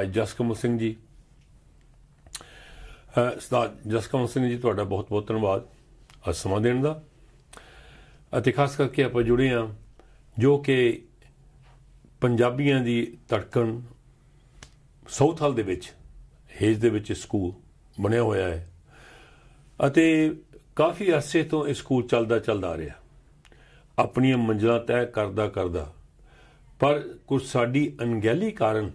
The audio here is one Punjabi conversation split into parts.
ਬਾਈ ਜਸਕਮਲ ਸਿੰਘ ਜੀ ਸਤਾ ਜਸਕਮਲ ਸਿੰਘ ਜੀ ਤੁਹਾਡਾ ਬਹੁਤ ਬਹੁਤ ਧੰਨਵਾਦ ਸਮਾਂ ਦੇਣ ਦਾ ਅਤੇ ਖਾਸ ਕਰਕੇ ਆਪਾਂ ਜੁੜੇ ਆ ਜੋ ਕਿ ਪੰਜਾਬੀਆਂ ਦੀ ਧੜਕਣ ਸਾਊਥ ਹਾਲ ਦੇ ਵਿੱਚ ਹੇਜ ਦੇ ਵਿੱਚ ਸਕੂਲ ਬਣਿਆ ਹੋਇਆ ਹੈ ਅਤੇ ਕਾਫੀ ਅਰਸੇ ਤੋਂ ਇਹ ਸਕੂਲ ਚੱਲਦਾ ਚੱਲਦਾ ਆ ਰਿਹਾ ਆਪਣੀਆਂ ਮੰਜ਼ਲਾਂ ਤੈਅ ਕਰਦਾ ਕਰਦਾ ਪਰ ਕੁਝ ਸਾਡੀ ਅਣਗਹਿਲੀ ਕਾਰਨ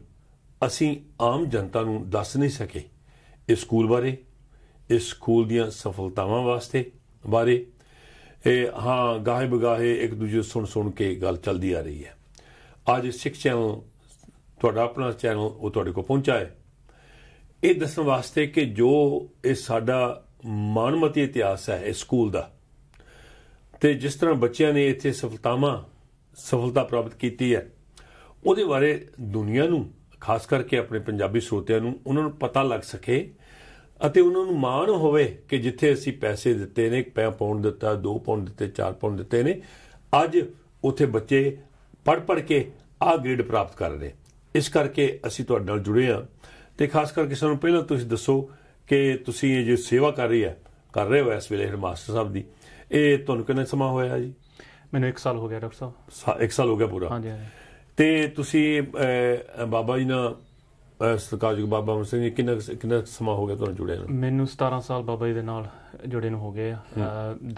ਅਸੀਂ ਆਮ ਜਨਤਾ ਨੂੰ ਦੱਸ ਨਹੀਂ ਸਕੇ ਇਸ ਸਕੂਲ ਬਾਰੇ ਇਸ ਸਕੂਲ ਦੀਆਂ ਸਫਲਤਾਵਾਂ ਵਾਸਤੇ ਬਾਰੇ ਇਹ ਹਾਂ ਗਾਹੇ ਬਗਾਹੇ ਇੱਕ ਦੂਜੇ ਸੁਣ ਸੁਣ ਕੇ ਗੱਲ ਚੱਲਦੀ ਆ ਰਹੀ ਹੈ ਅੱਜ ਸਿੱਖ ਚੈਨਲ ਤੁਹਾਡਾ ਆਪਣਾ ਚੈਨਲ ਉਹ ਤੁਹਾਡੇ ਕੋਲ ਪਹੁੰਚਾ ਹੈ ਇਹ ਦੱਸਣ ਵਾਸਤੇ ਕਿ ਜੋ ਇਹ ਸਾਡਾ ਮਾਨਮਤੀ ਇਤਿਹਾਸ ਹੈ ਇਸ ਸਕੂਲ ਦਾ ਤੇ ਜਿਸ ਤਰ੍ਹਾਂ ਬੱਚਿਆਂ ਨੇ ਇੱਥੇ ਸਫਲਤਾਵਾਂ ਸਫਲਤਾ ਪ੍ਰਾਪਤ ਕੀਤੀ ਹੈ ਉਹਦੇ ਬਾਰੇ ਦੁਨੀਆ ਨੂੰ ਖਾਸ ਕਰਕੇ ਆਪਣੇ ਪੰਜਾਬੀ ਸਰੋਤਿਆਂ ਨੂੰ ਉਹਨਾਂ ਨੂੰ ਪਤਾ ਲੱਗ ਸਕੇ ਅਤੇ ਉਹਨਾਂ ਨੂੰ ਮਾਣ ਹੋਵੇ ਕਿ ਜਿੱਥੇ ਅਸੀਂ ਪੈਸੇ ਦਿੱਤੇ ਨੇ 1 ਪਾਉਂਡ ਦਿੱਤਾ 2 ਪਾਉਂਡ ਦਿੱਤੇ 4 ਪਾਉਂਡ ਦਿੱਤੇ ਨੇ ਅੱਜ ਉਥੇ ਬੱਚੇ ਪੜ ਪੜ ਕੇ ਆ ਗ੍ਰੇਡ ਪ੍ਰਾਪਤ ਕਰ ਰਹੇ ਇਸ ਕਰਕੇ ਅਸੀਂ ਤੁਹਾਡੇ ਨਾਲ ਜੁੜੇ ਆ ਤੇ ਖਾਸ ਕਰਕੇ ਸਾਨੂੰ ਪਹਿਲਾਂ ਤੁਸੀਂ ਦੱਸੋ ਕਿ ਤੁਸੀਂ ਇਹ ਜੋ ਸੇਵਾ ਕਰ ਰਹੀ ਹੈ ਕਰ ਰਹੇ ਹੋ ਇਸ ਵੇਲੇ ਮਾਸਟਰ ਸਾਹਿਬ ਦੀ ਇਹ ਤੁਹਾਨੂੰ ਕਿੰਨਾ ਸਮਾਂ ਹੋਇਆ ਜੀ ਮੈਨੂੰ 1 ਸਾਲ ਹੋ ਗਿਆ ਡਾਕਟਰ ਸਾਹਿਬ 1 ਸਾਲ ਹੋ ਗਿਆ ਪੂਰਾ ਹਾਂਜੀ ਹਾਂਜੀ ਤੇ ਤੁਸੀਂ ਬਾਬਾ ਜੀ ਨਾਲ ਸਰਕਾਰ ਜੀ ਬਾਬਾ ਅਮਰ ਸਿੰਘ ਜੀ ਕਿੰਨਾ ਕਿੰਨਾ ਸਮਾਂ ਹੋ ਗਿਆ ਤੁਹਾਨੂੰ ਜੁੜੇ ਨੂੰ ਮੈਨੂੰ 17 ਸਾਲ ਬਾਬਾ ਜੀ ਦੇ ਨਾਲ ਜੁੜੇ ਨੂੰ ਹੋ ਗਏ ਆ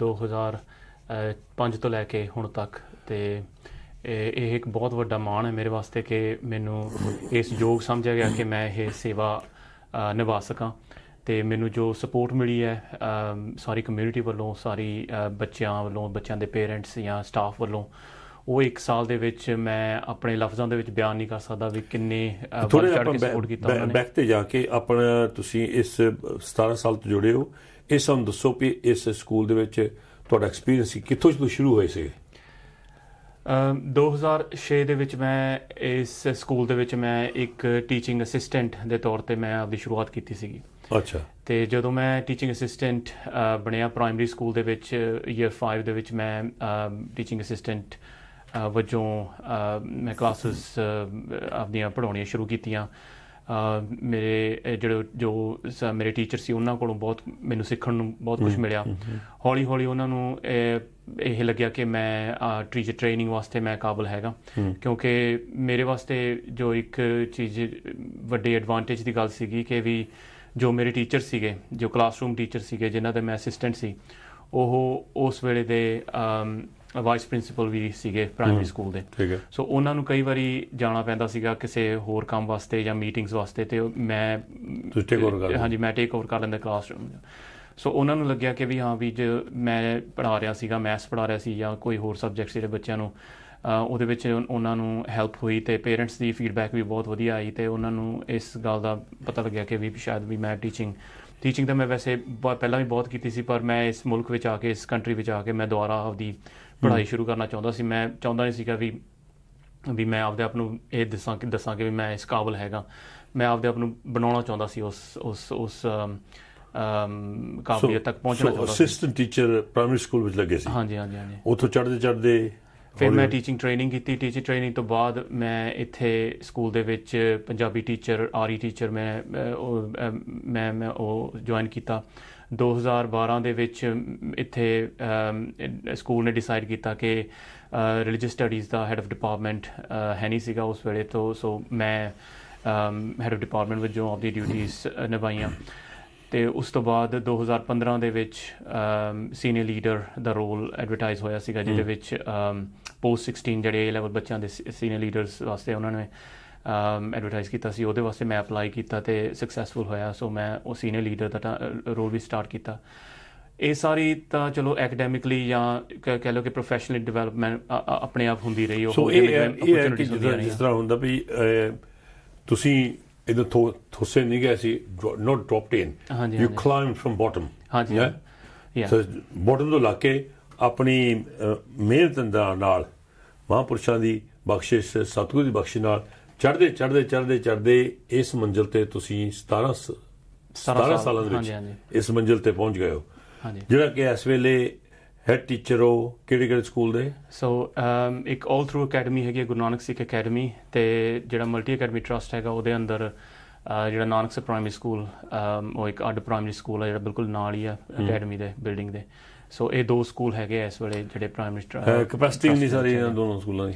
2005 ਤੋਂ ਲੈ ਕੇ ਹੁਣ ਤੱਕ ਤੇ ਇਹ ਇੱਕ ਬਹੁਤ ਵੱਡਾ ਮਾਣ ਹੈ ਮੇਰੇ ਵਾਸਤੇ ਕਿ ਮੈਨੂੰ ਇਸ ਯੋਗ ਸਮਝਿਆ ਗਿਆ ਕਿ ਮੈਂ ਇਹ ਸੇਵਾ ਨਿਭਾ ਸਕਾਂ ਤੇ ਮੈਨੂੰ ਜੋ ਸਪੋਰਟ ਮਿਲੀ ਹੈ ਸਾਰੀ ਕਮਿਊਨਿਟੀ ਵੱਲੋਂ ਸਾਰੀ ਬੱਚਿਆਂ ਵੱਲੋਂ ਬੱਚਿਆਂ ਦੇ ਪੇਰੈਂਟਸ ਜਾਂ ਸਟਾਫ ਵੱਲੋਂ ਉਹ ਇੱਕ ਸਾਲ ਦੇ ਵਿੱਚ ਮੈਂ ਆਪਣੇ ਲਫ਼ਜ਼ਾਂ ਦੇ ਵਿੱਚ ਬਿਆਨ ਨਹੀਂ ਕਰ ਸਕਦਾ ਵੀ ਕਿੰਨੇ ਵੱਧ ਚੜ੍ਹ ਕੇ ਸਪੋਰਟ ਕੀਤਾ ਉਹਨਾਂ ਨੇ ਬੈਕ ਤੇ ਜਾ ਕੇ ਆਪਣਾ ਤੁਸੀਂ ਇਸ 17 ਸਾਲ ਤੋਂ ਜੁੜੇ ਹੋ ਇਹ ਸਾਨੂੰ ਦੱਸੋ ਵੀ ਇਸ ਸਕੂਲ ਦੇ ਵਿੱਚ ਤੁਹਾਡਾ ਐਕਸਪੀਰੀਅੰਸ ਕਿੱਥੋਂ ਤੋਂ ਸ਼ੁਰੂ ਹੋਇਆ ਸੀ 2006 ਦੇ ਵਿੱਚ ਮੈਂ ਇਸ ਸਕੂਲ ਦੇ ਵਿੱਚ ਮੈਂ ਇੱਕ ਟੀਚਿੰਗ ਅਸਿਸਟੈਂਟ ਦੇ ਤੌਰ ਤੇ ਮੈਂ ਆਪਦੀ ਸ਼ੁਰੂਆਤ ਕੀਤੀ ਸੀਗੀ ਅੱਛਾ ਤੇ ਜਦੋਂ ਮੈਂ ਟੀਚਿੰਗ ਅਸਿਸਟੈਂਟ ਬਣਿਆ ਪ੍ਰਾਇਮਰੀ ਸਕੂਲ ਦੇ ਵਿੱਚ ਈਅਰ 5 ਦੇ ਵਿੱਚ ਮੈਂ ਟੀਚਿੰਗ ਅਸਿਸਟੈਂਟ ਵਜੋਂ ਮੈਂ ਕਲਾਸਸ ਆਪਣੀਆਂ ਪੜਾਉਣੀਆਂ ਸ਼ੁਰੂ ਕੀਤੀਆਂ ਮੇਰੇ ਜਿਹੜੇ ਜੋ ਮੇਰੇ ਟੀਚਰ ਸੀ ਉਹਨਾਂ ਕੋਲੋਂ ਬਹੁਤ ਮੈਨੂੰ ਸਿੱਖਣ ਨੂੰ ਬਹੁਤ ਕੁਝ ਮਿਲਿਆ ਹੌਲੀ ਹੌਲੀ ਉਹਨਾਂ ਨੂੰ ਇਹ ਲੱਗਿਆ ਕਿ ਮੈਂ ਟੀਚਰ ਟ੍ਰੇਨਿੰਗ ਵਾਸਤੇ ਮੈਂ ਕਾਬਲ ਹੈਗਾ ਕਿਉਂਕਿ ਮੇਰੇ ਵਾਸਤੇ ਜੋ ਇੱਕ ਚੀਜ਼ ਵੱਡੇ ਐਡਵਾਂਟੇਜ ਦੀ ਗੱਲ ਸੀਗੀ ਕਿ ਵੀ ਜੋ ਮੇਰੇ ਟੀਚਰ ਸੀਗੇ ਜੋ ਕਲਾਸਰੂਮ ਟੀਚਰ ਸੀਗੇ ਜਿਨ੍ਹਾਂ ਦੇ ਮੈਂ ਅਸਿਸਟੈਂਟ ਸੀ ਉਹ ਉਸ ਵੇਲੇ ਦੇ ਵਾਈਸ ਪ੍ਰਿੰਸੀਪਲ ਵੀ ਸੀਗੇ ਪ੍ਰਾਇਮਰੀ ਸਕੂਲ ਦੇ ਠੀਕ ਹੈ ਸੋ ਉਹਨਾਂ ਨੂੰ ਕਈ ਵਾਰੀ ਜਾਣਾ ਪੈਂਦਾ ਸੀਗਾ ਕਿਸੇ ਹੋਰ ਕੰਮ ਵਾਸਤੇ ਜਾਂ ਮੀਟਿੰਗਸ ਵਾਸਤੇ ਤੇ ਮੈਂ ਤੁਸੀਂ ਟੇਕ ਓਵਰ ਕਰ ਹਾਂਜੀ ਮੈਂ ਟੇਕ ਓਵਰ ਕਰ ਲੈਂਦਾ ਕਲਾਸਰੂਮ ਸੋ ਉਹਨਾਂ ਨੂੰ ਲੱਗਿਆ ਕਿ ਵੀ ਹਾਂ ਵੀ ਜੇ ਮੈਂ ਪੜਾ ਰਿਹਾ ਸੀਗਾ ਮੈਥਸ ਪੜਾ ਰਿਹਾ ਸੀ ਜਾਂ ਕੋਈ ਹੋਰ ਸਬਜੈਕਟ ਜਿਹੜੇ ਬੱਚਿਆਂ ਨੂੰ ਉਹਦੇ ਵਿੱਚ ਉਹਨਾਂ ਨੂੰ ਹੈਲਪ ਹੋਈ ਤੇ ਪੇਰੈਂਟਸ ਦੀ ਫੀਡਬੈਕ ਵੀ ਬਹੁਤ ਵਧੀਆ ਆਈ ਤੇ ਉਹਨਾਂ ਨੂੰ ਇਸ ਗੱਲ ਦਾ ਪਤਾ ਲੱਗਿਆ ਕਿ ਵੀ ਸ਼ਾਇਦ ਵੀ ਮੈਂ ਟੀਚਿੰਗ ਟੀਚਿੰਗ ਤਾਂ ਮੈਂ ਵੈਸੇ ਪਹਿਲਾਂ ਵੀ ਬਹੁਤ ਕੀਤੀ ਸੀ ਪਰ ਮੈਂ ਇਸ ਮੁਲਕ ਵਿੱਚ ਆ ਕੇ ਇਸ ਕੰਟਰੀ ਵਿੱਚ ਆ ਕੇ ਮੈਂ ਦੁਬਾਰਾ ਆਪਦੀ ਪੜ੍ਹਾਈ ਸ਼ੁਰੂ ਕਰਨਾ ਚਾਹੁੰਦਾ ਸੀ ਮੈਂ ਚਾਹੁੰਦਾ ਨਹੀਂ ਸੀਗਾ ਵੀ ਵੀ ਮੈਂ ਆਪਦੇ ਆਪ ਨੂੰ ਇਹ ਦੱਸਾਂ ਕਿ ਦੱਸਾਂ ਕਿ ਵੀ ਮੈਂ ਇਸ ਕਾਬਲ ਹੈਗਾ ਮੈਂ ਆਪਦੇ ਆਪ ਨੂੰ ਬਣਾਉਣਾ ਚਾਹੁੰਦਾ ਸੀ ਉਸ ਉਸ ਉਸ ਅਮ ਕਾਬਲੀਅਤ ਤੱਕ ਪਹੁੰਚਣਾ ਚਾਹੁੰਦਾ ਸੀ ਅਸਿਸਟੈਂਟ ਟੀਚਰ ਪ੍ਰਾਇਮਰੀ ਸਕੂਲ ਵਿੱਚ ਲੱਗੇ ਸੀ ਹਾਂਜੀ ਹਾਂਜੀ ਹਾਂਜੀ ਉੱਥੋਂ ਚੜਦੇ ਚੜਦੇ ਫਿਰ ਮੈਂ ਟੀਚਿੰਗ ਟ੍ਰੇਨਿੰਗ ਕੀਤੀ ਟੀਚਿੰਗ ਟ੍ਰੇਨਿੰਗ ਤੋਂ ਬਾਅਦ ਮੈਂ ਇੱਥੇ ਸਕੂਲ ਦੇ ਵਿੱਚ ਪੰਜਾਬੀ ਟੀਚਰ ਆਰੀ ਟੀਚਰ ਮੈਂ ਮੈਂ ਮੈਂ ਉਹ ਜੁਆਇਨ ਕੀਤਾ 2012 ਦੇ ਵਿੱਚ ਇੱਥੇ ਸਕੂਲ ਨੇ ਡਿਸਾਈਡ ਕੀਤਾ ਕਿ ਰਿਲੀਜੀਅਸ ਸਟੱਡੀਜ਼ ਦਾ ਹੈਡ ਆਫ ਡਿਪਾਰਟਮੈਂਟ ਹੈਨੀ ਸੀਗਾ ਉਸ ਵੇਲੇ ਤੋਂ ਸੋ ਮੈਂ ਹੈਡ ਆਫ ਡਿਪਾਰਟਮੈਂਟ ਵਜੋਂ ਦੀ ਡਿਊਟੀਆਂ ਨਿਭਾਈਆਂ ਤੇ ਉਸ ਤੋਂ ਬਾਅਦ 2015 ਦੇ ਵਿੱਚ ਸੀਨੀਅਰ ਲੀਡਰ ਦਾ ਰੋਲ ਐਡਵਰਟਾਈਜ਼ ਹੋਇਆ ਸੀਗਾ ਜਿਹਦੇ ਵਿੱਚ ਪੋਸਟ 16 ਜਿਹੜੇ ਲੈਵਲ ਬੱਚਿਆਂ ਦੇ ਸੀਨੀਅਰ ਲੀਡਰਸ ਵਾਸਤੇ ਉਹਨਾਂ ਨੇ ਐਡਵਰਟਾਈਜ਼ ਕੀਤਾ ਸੀ ਉਹਦੇ ਵਾਸਤੇ ਮੈਂ ਅਪਲਾਈ ਕੀਤਾ ਤੇ ਸਕਸੈਸਫੁਲ ਹੋਇਆ ਸੋ ਮੈਂ ਉਹ ਸੀਨੀਅਰ ਲੀਡਰ ਦਾ ਰੋਲ ਵੀ ਸਟਾਰਟ ਕੀਤਾ ਇਹ ਸਾਰੀ ਤਾਂ ਚਲੋ ਐਕੈਡੈਮਿਕਲੀ ਜਾਂ ਕਹਿ ਲਓ ਕਿ ਪ੍ਰੋਫੈਸ਼ਨਲੀ ਡਿਵੈਲਪਮੈਂਟ ਆਪਣੇ ਆਪ ਹੁੰਦੀ ਰਹੀ ਉਹ ਜਿਸ ਤਰ੍ਹਾਂ ਹੁੰਦਾ ਵੀ ਤੁਸੀਂ ਇਹਦੇ ਤੋਂ ਥੋਸੇ ਨਹੀਂ ਗਏ ਸੀ not dropped in you climbed from bottom ਹਾਂਜੀ ਯਾ ਸੋ ਬਾਟਮ ਤੋਂ ਲਾ ਕੇ ਆਪਣੀ ਮਿਹਨਤ ਦਾ ਨਾਲ ਮਹਾਂਪੁਰਸ਼ਾਂ ਦੀ ਬਖਸ਼ਿਸ਼ ਸਤਗੁਰੂ ਦੀ ਬਖਸ਼ਿਸ਼ ਨਾਲ ਚੜਦੇ ਚੜਦੇ ਚੜਦੇ ਚੜਦੇ ਇਸ ਮੰਜ਼ਿਲ ਤੇ ਤੁਸੀਂ 17 17 ਸਾਲਾਂ ਦੇ ਵਿੱਚ ਇਸ ਮੰਜ਼ਿਲ ਤੇ ਪਹੁੰਚ ਗਏ ਹੋ ਹਾਂਜੀ ਜਿਹੜਾ ਕਿ ਇਸ ਵੇਲੇ ਹੈਡ ਟੀਚਰ ਹੋ ਕਿਹੜੇ ਕਿਹੜੇ ਸਕੂਲ ਦੇ ਸੋ ਅਮ ਇੱਕ 올 ਥਰੂ ਅਕੈਡਮੀ ਹੈਗੀ ਗੁਰਨਾਨਕ ਨਾਨਕ ਸਿੱਖ ਅਕੈਡਮੀ ਤੇ ਜਿਹੜਾ ਮਲਟੀ ਅਕੈਡਮੀ ਟਰਸਟ ਹੈਗਾ ਉਹਦੇ ਅੰਦਰ ਜਿਹੜਾ Nanak Sikh primary school um ਉਹ ਇੱਕ ਅੱਡ ਪ੍ਰਾਇਮਰੀ ਸਕੂਲ ਹੈ ਜਿਹੜਾ ਬਿਲਕੁਲ ਨਾਲ ਹੀ ਹੈ ਅਕੈਡਮੀ ਦੇ ਬਿਲਡਿੰਗ ਦੇ ਸੋ ਇਹ ਦੋ ਸਕੂਲ ਹੈਗੇ ਇਸ ਵੇਲੇ ਜਿਹੜੇ ਪ੍ਰਾਇਮਰੀ ਕੈਪੈਸਿਟੀ ਨਹੀਂ ਸਾਰੀ ਇਹਨਾਂ ਦੋਨੋਂ ਸਕੂਲਾਂ ਦੀ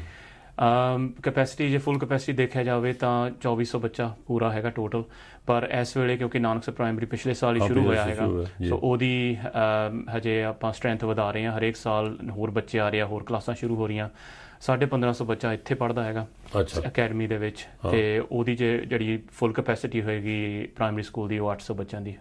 ਕੈਪੈਸਿਟੀ ਜੇ ਫੁੱਲ ਕੈਪੈਸਿਟੀ ਦੇਖਿਆ ਜਾਵੇ ਤਾਂ 2400 ਬੱਚਾ ਪੂਰਾ ਹੈਗਾ ਟੋਟਲ ਪਰ ਇਸ ਵੇਲੇ ਕਿਉਂਕਿ ਨਾਨਕਸਰ ਪ੍ਰਾਇਮਰੀ ਪਿਛਲੇ ਸਾਲ ਹੀ ਸ਼ੁਰੂ ਹੋਇਆ ਹੈਗਾ ਸੋ ਉਹਦੀ ਹਜੇ ਆਪਾਂ ਸਟਰੈਂਥ ਵਧਾ ਰਹੇ ਹਾਂ ਹਰੇਕ ਸਾਲ ਹੋਰ ਬੱਚੇ ਆ ਰਹੇ ਆ ਹੋਰ ਕਲਾਸਾਂ ਸ਼ੁਰੂ ਹੋ ਰਹੀਆਂ 1500 ਬੱਚਾ ਇੱਥੇ ਪੜਦਾ ਹੈਗਾ ਅੱਛਾ ਅਕੈਡਮੀ ਦੇ ਵਿੱਚ ਤੇ ਉਹਦੀ ਜਿਹੜੀ ਫੁੱਲ ਕੈਪੈਸਿਟੀ ਹੋਏਗੀ ਪ੍ਰਾਇਮਰੀ ਸਕੂਲ ਦੀ ਉਹ 800 ਬੱਚਿਆਂ ਦੀ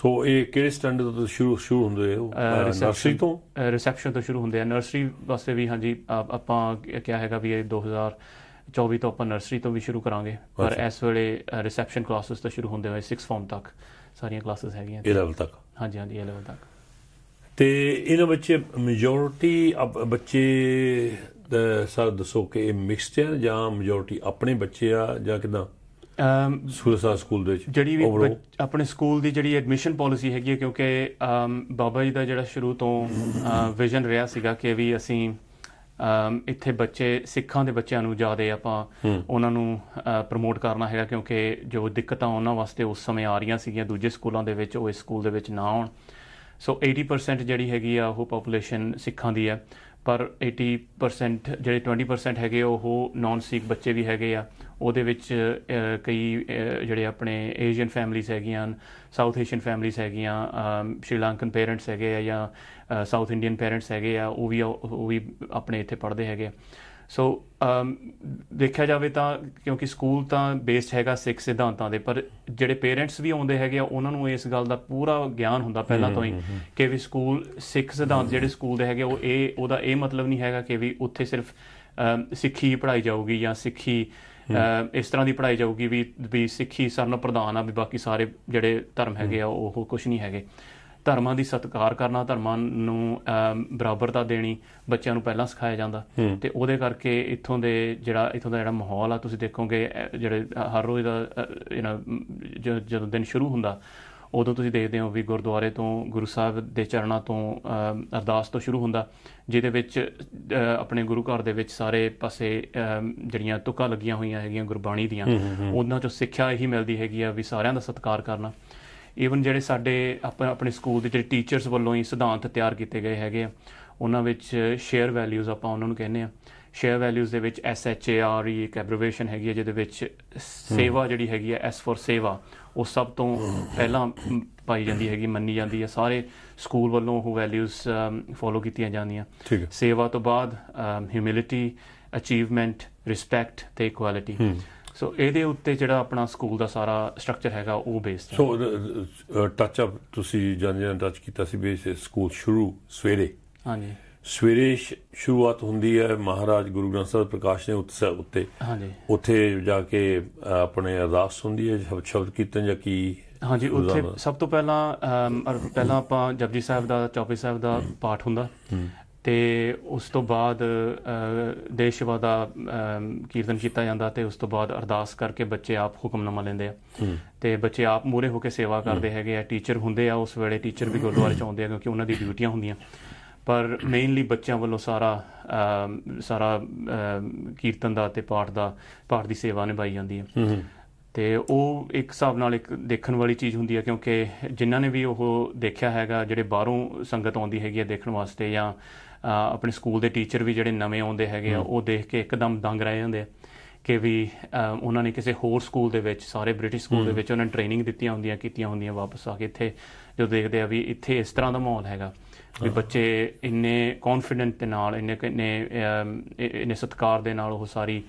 ਸੋ ਇਹ ਕਿਹੜੇ ਸਟੈਂਡਰਡ ਤੋਂ ਸ਼ੁਰੂ ਸ਼ੁਰੂ ਹੁੰਦੇ ਹੋ ਨਰਸਰੀ ਤੋਂ ਰਿਸੈਪਸ਼ਨ ਤੋਂ ਸ਼ੁਰੂ ਹੁੰਦੇ ਆ ਨਰਸਰੀ ਵਾਸਤੇ ਵੀ ਹਾਂਜੀ ਆਪਾਂ ਕਿਹਾ ਹੈਗਾ ਵੀ ਇਹ 2024 ਤੋਂ ਆਪਾਂ ਨਰਸਰੀ ਤੋਂ ਵੀ ਸ਼ੁਰੂ ਕਰਾਂਗੇ ਪਰ ਇਸ ਵੇਲੇ ਰਿਸੈਪਸ਼ਨ ਕਲਾਸਸ ਤੋਂ ਸ਼ੁਰੂ ਹੁੰਦੇ ਹੋਏ 6th ਫਾਰਮ ਤੱਕ ਸਾਰੀਆਂ ਕਲਾਸਸ ਹੈਗੀਆਂ ਇਹ ਲੈਵਲ ਤੱਕ ਹਾਂਜੀ ਹਾਂਜੀ ਇਹ ਲੈਵਲ ਤੱਕ ਤੇ ਇਹਨਾਂ ਬੱਚੇ ਮੈਜੋਰਿਟੀ ਬੱਚੇ ਦਾ ਸਰ ਦੱਸੋ ਕਿ ਇਹ ਮਿਕਸਚਰ ਜਾਂ ਮੈਜੋਰਟੀ ਆਪਣੇ ਬੱਚੇ ਆ ਜਾਂ ਕਿਦਾਂ ਸੂਰਸਾ ਸਕੂਲ ਦੇ ਵਿੱਚ ਜਿਹੜੀ ਵੀ ਆਪਣੇ ਸਕੂਲ ਦੀ ਜਿਹੜੀ ਐਡਮਿਸ਼ਨ ਪਾਲਿਸੀ ਹੈਗੀ ਹੈ ਕਿਉਂਕਿ ਬਾਬਾ ਜੀ ਦਾ ਜਿਹੜਾ ਸ਼ੁਰੂ ਤੋਂ ਵਿਜ਼ਨ ਰਿਹਾ ਸੀਗਾ ਕਿ ਵੀ ਅਸੀਂ ਇੱਥੇ ਬੱਚੇ ਸਿੱਖਾਂ ਦੇ ਬੱਚਿਆਂ ਨੂੰ ਜ਼ਿਆਦਾ ਆਪਾਂ ਉਹਨਾਂ ਨੂੰ ਪ੍ਰਮੋਟ ਕਰਨਾ ਹੈਗਾ ਕਿਉਂਕਿ ਜੋ ਦਿੱਕਤਾਂ ਉਹਨਾਂ ਵਾਸਤੇ ਉਸ ਸਮੇਂ ਆ ਰਹੀਆਂ ਸੀਗੀਆਂ ਦੂਜੇ ਸਕੂਲਾਂ ਦੇ ਵਿੱਚ ਉਹ ਇਸ ਸਕੂਲ ਦੇ ਵਿੱਚ ਨਾ ਆਉਣ ਸੋ 80% ਜਿਹੜੀ ਹੈਗੀ ਆ ਉਹ ਪੋਪੂਲੇਸ਼ਨ ਸਿੱਖਾਂ ਦੀ ਹੈ ਪਰ 80% ਜਿਹੜੇ 20% ਹੈਗੇ ਉਹ ਨਾਨ ਸਿੱਖ ਬੱਚੇ ਵੀ ਹੈਗੇ ਆ ਉਹਦੇ ਵਿੱਚ ਕਈ ਜਿਹੜੇ ਆਪਣੇ ਏਸ਼ੀਅਨ ਫੈਮਲੀਆਂ ਹੈਗੀਆਂ ਸਾਊਥ ਏਸ਼ੀਅਨ ਫੈਮਲੀਆਂ ਹੈਗੀਆਂ ਸ਼੍ਰੀਲੰਕਨ ਪੇਰੈਂਟਸ ਹੈਗੇ ਆ ਜਾਂ ਸਾਊਥ ਇੰਡੀਅਨ ਪੇਰੈਂਟਸ ਹੈਗੇ ਆ ਉਹ ਵੀ ਉਹ ਵੀ ਆਪਣੇ ਇੱਥੇ ਪੜ੍ਹਦੇ ਹੈਗੇ ਆ ਸੋ um, ਦੇਖਿਆ ਜਾਵੇ ਤਾਂ ਕਿਉਂਕਿ ਸਕੂਲ ਤਾਂ ਬੇਸਡ ਹੈਗਾ ਸਿੱਖ ਸਿਧਾਂਤਾਂ ਦੇ ਪਰ ਜਿਹੜੇ ਪੇਰੈਂਟਸ ਵੀ ਆਉਂਦੇ ਹੈਗੇ ਆ ਉਹਨਾਂ ਨੂੰ ਇਸ ਗੱਲ ਦਾ ਪੂਰਾ ਗਿਆਨ ਹੁੰਦਾ ਪਹਿਲਾਂ ਤੋਂ ਹੀ ਕਿ ਵੀ ਸਕੂਲ ਸਿੱਖ ਸਿਧਾਂਤ ਜਿਹੜੇ ਸਕੂਲ ਦੇ ਹੈਗੇ ਉਹ ਇਹ ਉਹਦਾ ਇਹ ਮਤਲਬ ਨਹੀਂ ਹੈਗਾ ਕਿ ਵੀ ਉੱਥੇ ਸਿਰਫ ਸਿੱਖੀ ਪੜਾਈ ਜਾਊਗੀ ਜਾਂ ਸਿੱਖੀ ਇਸ ਤਰ੍ਹਾਂ ਦੀ ਪੜਾਈ ਜਾਊਗੀ ਵੀ ਵੀ ਸਿੱਖੀ ਸਾਨੂੰ ਪ੍ਰਧਾਨ ਆ ਵੀ ਬਾਕੀ ਸਾਰੇ ਜਿਹੜੇ ਧਰਮ ਹੈਗੇ ਆ ਉਹ ਕੁਝ ਨਹੀਂ ਹੈਗੇ ਧਰਮਾਂ ਦੀ ਸਤਿਕਾਰ ਕਰਨਾ ਧਰਮਾਂ ਨੂੰ ਬਰਾਬਰਤਾ ਦੇਣੀ ਬੱਚਿਆਂ ਨੂੰ ਪਹਿਲਾਂ ਸਿਖਾਇਆ ਜਾਂਦਾ ਤੇ ਉਹਦੇ ਕਰਕੇ ਇੱਥੋਂ ਦੇ ਜਿਹੜਾ ਇੱਥੋਂ ਦਾ ਜਿਹੜਾ ਮਾਹੌਲ ਆ ਤੁਸੀਂ ਦੇਖੋਗੇ ਜਿਹੜੇ ਹਰ ਰੋਜ਼ ਦਾ ਯੂ نو ਜਦੋਂ ਦਿਨ ਸ਼ੁਰੂ ਹੁੰਦਾ ਉਦੋਂ ਤੁਸੀਂ ਦੇਖਦੇ ਹੋ ਵੀ ਗੁਰਦੁਆਰੇ ਤੋਂ ਗੁਰੂ ਸਾਹਿਬ ਦੇ ਚਰਨਾਂ ਤੋਂ ਅਰਦਾਸ ਤੋਂ ਸ਼ੁਰੂ ਹੁੰਦਾ ਜਿਹਦੇ ਵਿੱਚ ਆਪਣੇ ਗੁਰੂ ਘਰ ਦੇ ਵਿੱਚ ਸਾਰੇ ਪਾਸੇ ਜਿਹੜੀਆਂ ਤੁਕਾਂ ਲੱਗੀਆਂ ਹੋਈਆਂ ਹੈਗੀਆਂ ਗੁਰਬਾਣੀ ਦੀਆਂ ਉਹਨਾਂ ਚੋਂ ਸਿੱਖਿਆ ਇਹੀ ਮਿਲਦੀ ਹੈਗੀ ਆ ਵੀ ਸਾਰਿਆਂ ਦਾ ਸਤਿਕਾਰ ਕਰਨਾ ਈਵਨ ਜਿਹੜੇ ਸਾਡੇ ਆਪਣੇ ਸਕੂਲ ਦੇ ਜਿਹੜੇ ਟੀਚਰਸ ਵੱਲੋਂ ਹੀ ਸਿਧਾਂਤ ਤਿਆਰ ਕੀਤੇ ਗਏ ਹੈਗੇ ਆ ਉਹਨਾਂ ਵਿੱਚ ਸ਼ੇਅਰ ਵੈਲਿਊਜ਼ ਆਪਾਂ ਉਹਨਾਂ ਨੂੰ ਕਹਿੰਦੇ ਆ ਸ਼ੇਅਰ ਵੈਲਿਊਜ਼ ਦੇ ਵਿੱਚ S H A R E ਇੱਕ ਐਬਰੀਵੇਸ਼ਨ ਹੈਗੀ ਹੈ ਜਿਹਦੇ ਵਿੱਚ ਸੇਵਾ ਜਿਹੜੀ ਹੈਗੀ ਹੈ ਐਸ ਫॉर ਸੇਵਾ ਉਹ ਸਭ ਤੋਂ ਪਹਿਲਾਂ ਪਾਈ ਜਾਂਦੀ ਹੈਗੀ ਮੰਨੀ ਜਾਂਦੀ ਹੈ ਸਾਰੇ ਸਕੂਲ ਵੱਲੋਂ ਉਹ ਵੈਲਿਊਜ਼ ਫੋਲੋ ਕੀਤੀਆਂ ਜਾਂਦੀਆਂ ਸੇਵਾ ਤੋਂ ਬਾਅਦ ਹਿਊਮਿਲਿਟੀ ਅਚੀਵਮੈਂਟ ਰਿਸਪੈਕਟ ਤੇ ਇਕੁਐਲਿਟੀ ਸੋ ਇਹਦੇ ਉੱਤੇ ਜਿਹੜਾ ਆਪਣਾ ਸਕੂਲ ਦਾ ਸਾਰਾ ਸਟਰਕਚਰ ਹੈਗਾ ਉਹ ਬੇਸਡ ਹੈ ਸੋ ਟੱਚ ਅਪ ਤੁਸੀਂ ਜਾਂਦੇ ਜਾਂ ਟੱਚ ਕੀਤਾ ਸੀ ਬੇਸ ਸਕੂਲ ਸ਼ੁਰੂ ਸਵੇਰੇ ਹਾਂਜੀ ਸਵੇਰੇ ਸ਼ੁਰੂਆਤ ਹੁੰਦੀ ਹੈ ਮਹਾਰਾਜ ਗੁਰੂ ਗ੍ਰੰਥ ਸਾਹਿਬ ਪ੍ਰਕਾਸ਼ ਦੇ ਉਤਸਵ ਉੱਤੇ ਹਾਂਜੀ ਉੱਥੇ ਜਾ ਕੇ ਆਪਣੇ ਅਰਦਾਸ ਹੁੰਦੀ ਹੈ ਸ਼ਬਦ ਸ਼ਬਦ ਕੀਰਤਨ ਜਾਂ ਕੀ ਹਾਂਜੀ ਉੱਥੇ ਸਭ ਤੋਂ ਪਹਿਲਾਂ ਪਹਿਲਾਂ ਆਪਾਂ ਜਪਜੀ ਸਾਹਿਬ ਦਾ ਚੌਪੀ ਸਾਹਿਬ ਦਾ ਪਾਠ ਹੁੰਦਾ ਤੇ ਉਸ ਤੋਂ ਬਾਅਦ ਦੇਸ਼ਵਾ ਦਾ ਕੀਰਤਨ ਕੀਤਾ ਜਾਂਦਾ ਤੇ ਉਸ ਤੋਂ ਬਾਅਦ ਅਰਦਾਸ ਕਰਕੇ ਬੱਚੇ ਆਪ ਹੁਕਮਨਾਮਾ ਲੈਂਦੇ ਆ ਤੇ ਬੱਚੇ ਆਪ ਮੂਰੇ ਹੋ ਕੇ ਸੇਵਾ ਕਰਦੇ ਹੈਗੇ ਆ ਟੀਚਰ ਹੁੰਦੇ ਆ ਉਸ ਵੇਲੇ ਟੀਚਰ ਵੀ ਗੁਰਦੁਆਰੇ ਚ ਆਉਂਦੇ ਆ ਕਿਉਂਕਿ ਉਹਨਾਂ ਦੀ ਡਿਊਟੀਆਂ ਹੁੰਦੀਆਂ ਪਰ ਮੇਨਲੀ ਬੱਚਿਆਂ ਵੱਲੋਂ ਸਾਰਾ ਸਾਰਾ ਕੀਰਤਨ ਦਾ ਤੇ ਪਾਠ ਦਾ ਪਾਠ ਦੀ ਸੇਵਾ ਨਿਭਾਈ ਜਾਂਦੀ ਹੈ ਤੇ ਉਹ ਇੱਕ ਹਿਸਾਬ ਨਾਲ ਇੱਕ ਦੇਖਣ ਵਾਲੀ ਚੀਜ਼ ਹੁੰਦੀ ਹੈ ਕਿਉਂਕਿ ਜਿਨ੍ਹਾਂ ਨੇ ਵੀ ਉਹ ਦੇਖਿਆ ਹੈਗਾ ਜਿਹੜੇ ਬਾਹਰੋਂ ਸੰਗਤ ਆਉਂਦੀ ਹੈਗੀ ਹੈ ਦੇਖਣ ਵਾਸਤੇ ਜਾਂ ਆਪਣੇ ਸਕੂਲ ਦੇ ਟੀਚਰ ਵੀ ਜਿਹੜੇ ਨਵੇਂ ਆਉਂਦੇ ਹੈਗੇ ਆ ਉਹ ਦੇਖ ਕੇ ਇੱਕਦਮ ਦੰਗ ਰਹਿ ਜਾਂਦੇ ਆ ਕਿ ਵੀ ਉਹਨਾਂ ਨੇ ਕਿਸੇ ਹੋਰ ਸਕੂਲ ਦੇ ਵਿੱਚ ਸਾਰੇ ਬ੍ਰਿਟਿਸ਼ ਸਕੂਲ ਦੇ ਵਿੱਚ ਉਹਨਾਂ ਨੇ ਟ੍ਰੇਨਿੰਗ ਦਿੱਤੀਆਂ ਹੁੰਦੀਆਂ ਕੀਤੀਆਂ ਹੁੰਦੀਆਂ ਵਾਪਸ ਆ ਕੇ ਇੱਥੇ ਜੋ ਦੇਖਦੇ ਆ ਵੀ ਇੱਥੇ ਇਸ ਤਰ੍ਹਾਂ ਦਾ ਮਾਹੌਲ ਹੈਗਾ ਵੀ ਬੱਚੇ ਇੰਨੇ ਕੌਨਫੀਡੈਂਟ ਦੇ ਨਾਲ ਇੰਨੇ ਨੇ ਇੰਨੇ ਸਤਕਾਰ ਦੇ ਨਾਲ ਉਹ ਸਾਰੀ